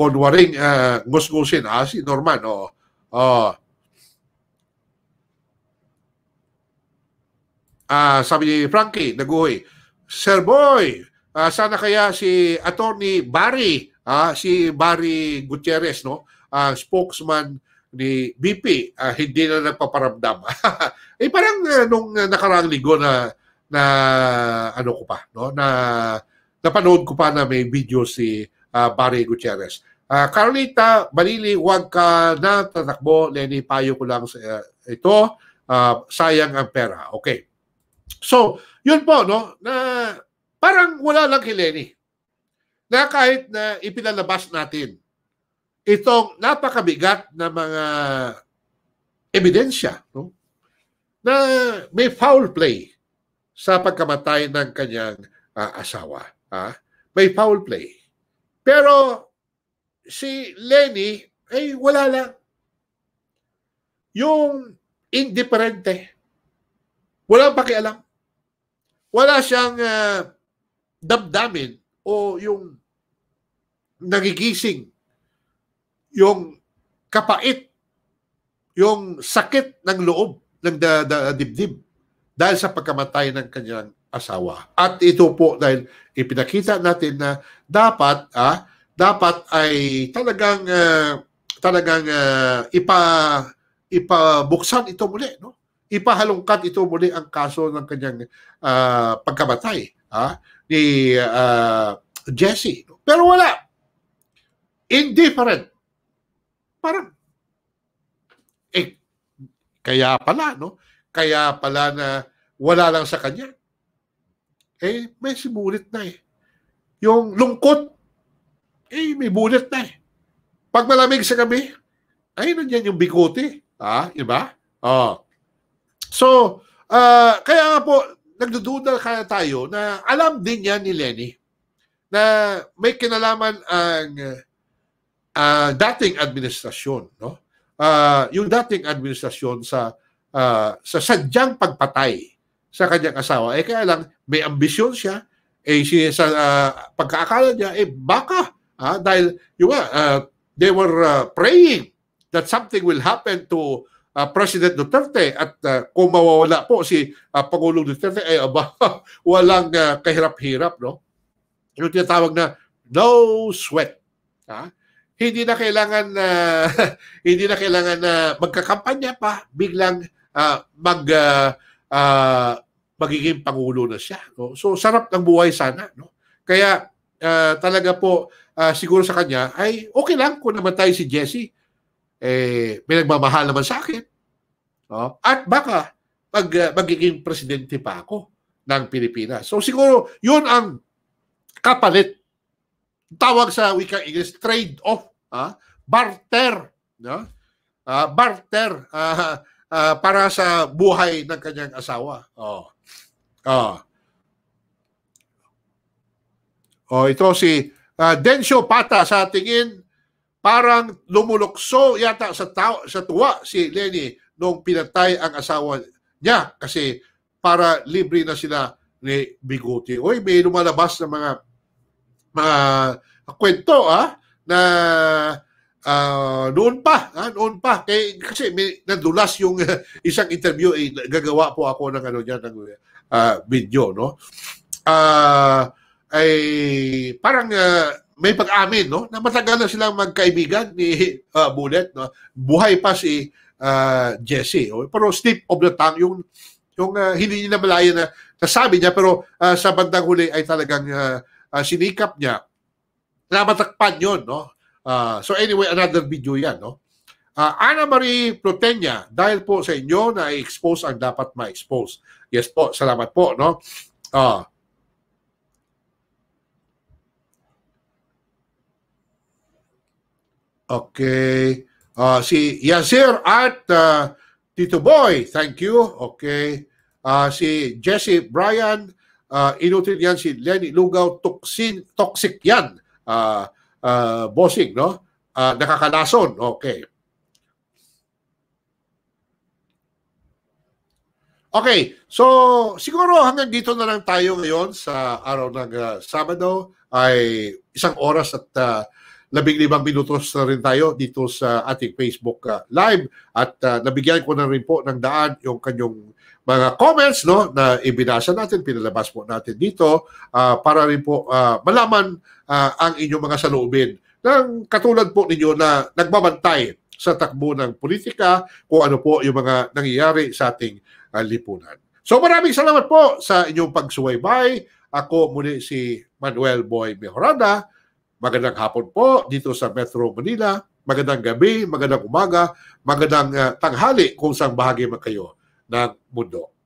konwaring uh, eh, ngusgusin ha, ah, si Norman. Oh. Oh. Uh, sabi ni Frankie Naguhoy, Sir Boy, uh, sana kaya si Attorney Barry, uh, si Barry Gutierrez, no? Uh, spokesman ni BP, uh, hindi na nagpaparamdam. [LAUGHS] eh parang uh, nung nakaraang linggo na na ano ko pa, no? Na napanood ko pa na may video si uh, Barry Gutierrez. Uh, Carlita Balili, huwag ka na tatakbo. Lenny, payo ko lang sa, uh, ito. Uh, sayang ang pera. Okay. So, yun po, no? Na parang wala lang kay Lenny. Na kahit na ipinalabas natin itong napakabigat na mga ebidensya, no? Na may foul play sa pagkamatay ng kanyang uh, asawa. Ah? May foul play. Pero si Lenny, ay wala lang. Yung indiferente, walang pakialam. Wala siyang uh, damdamin o yung nagigising, yung kapait, yung sakit ng loob ng da, da, dibdib dahil sa pagkamatay ng kanyang asawa. At ito po dahil ipinakita natin na dapat ah, dapat ay talagang uh, talagang uh, ipa ipabuksan ito muli no ipahalungkat ito muli ang kaso ng kanyang uh, pagkamatay ha, ni uh, Jesse pero wala indifferent parang eh kaya pala no kaya pala na wala lang sa kanya eh may simulit na eh yung lungkot eh may bullet na eh. Pag malamig sa gabi, ay nandiyan yung bikuti. Ah, di ba? Oh. So, uh, kaya nga po, nagdududa kaya tayo na alam din yan ni Lenny na may kinalaman ang uh, dating administrasyon, no? Uh, yung dating administrasyon sa uh, sa sadyang pagpatay sa kanyang asawa. Eh kaya lang may ambisyon siya eh si, sa uh, pagkaakala niya eh baka Uh, dahil, yung ba, uh, ah, they were uh, praying that something will happen to uh, President Duterte at uh, kung mawawala po si uh, Pangulong Duterte, ay eh, aba, [LAUGHS] walang uh, kahirap-hirap, no? Yung tinatawag na no sweat. Ha? Hindi na kailangan na uh, [LAUGHS] hindi na kailangan na uh, magkakampanya pa, biglang uh, mag uh, uh, magiging pangulo na siya. No? So sarap ng buhay sana, no? Kaya uh, talaga po uh, siguro sa kanya, ay okay lang kung tayo si Jesse. Eh, may nagmamahal naman sa akin. No? Oh, at baka pag, uh, ah, magiging presidente pa ako ng Pilipinas. So siguro yun ang kapalit. Tawag sa wikang English, trade-off. Ha? Ah, barter. No? Uh, barter uh, uh, para sa buhay ng kanyang asawa. Oh. Oh. Oh, ito si Uh, ah, Densyo Pata sa tingin parang lumulukso yata sa tao, sa tuwa si Lenny nung pinatay ang asawa niya kasi para libre na sila ni Bigote. Oy, may lumalabas na mga mga kwento ah na uh, noon pa, ah, noon pa kay kasi may, nadulas yung uh, [LAUGHS] isang interview eh, gagawa po ako ng ano diyan ng uh, video no. Ah uh, ay parang uh, may pag-amin no na matagal na silang magkaibigan ni uh, [LAUGHS] Bullet no buhay pa si uh, Jesse oh. pero slip of the tongue yung yung uh, hindi niya namalayan na nasabi niya pero uh, sa bandang huli ay talagang uh, uh, sinikap niya na matakpan yun no uh, so anyway another video yan no Uh, Ana Marie Plotenya, dahil po sa inyo na expose ang dapat ma-expose. Yes po, salamat po, no? Uh, Okay. Uh, si Yazir at uh, Tito Boy, thank you. Okay. Uh, si Jesse Bryan, uh, inutil yan si Lenny Lugaw, toxin, toxic yan. Uh, uh, bossing, no? Uh, nakakalason. Okay. Okay, so siguro hanggang dito na lang tayo ngayon sa araw ng uh, Sabado ay isang oras at uh, labing limang minutos na rin tayo dito sa ating Facebook uh, Live at uh, nabigyan ko na rin po ng daan yung kanyong mga comments no na ibinasa natin pinalabas po natin dito uh, para rin po uh, malaman uh, ang inyong mga saloobin ng katulad po ninyo na nagbabantay sa takbo ng politika kung ano po yung mga nangyayari sa ating uh, lipunan. So maraming salamat po sa inyong pagsuwaybay. Ako muli si Manuel Boy Mejorada Magandang hapon po dito sa Metro Manila. Magandang gabi, magandang umaga, magandang uh, tanghali kung saan bahagi man kayo ng mundo.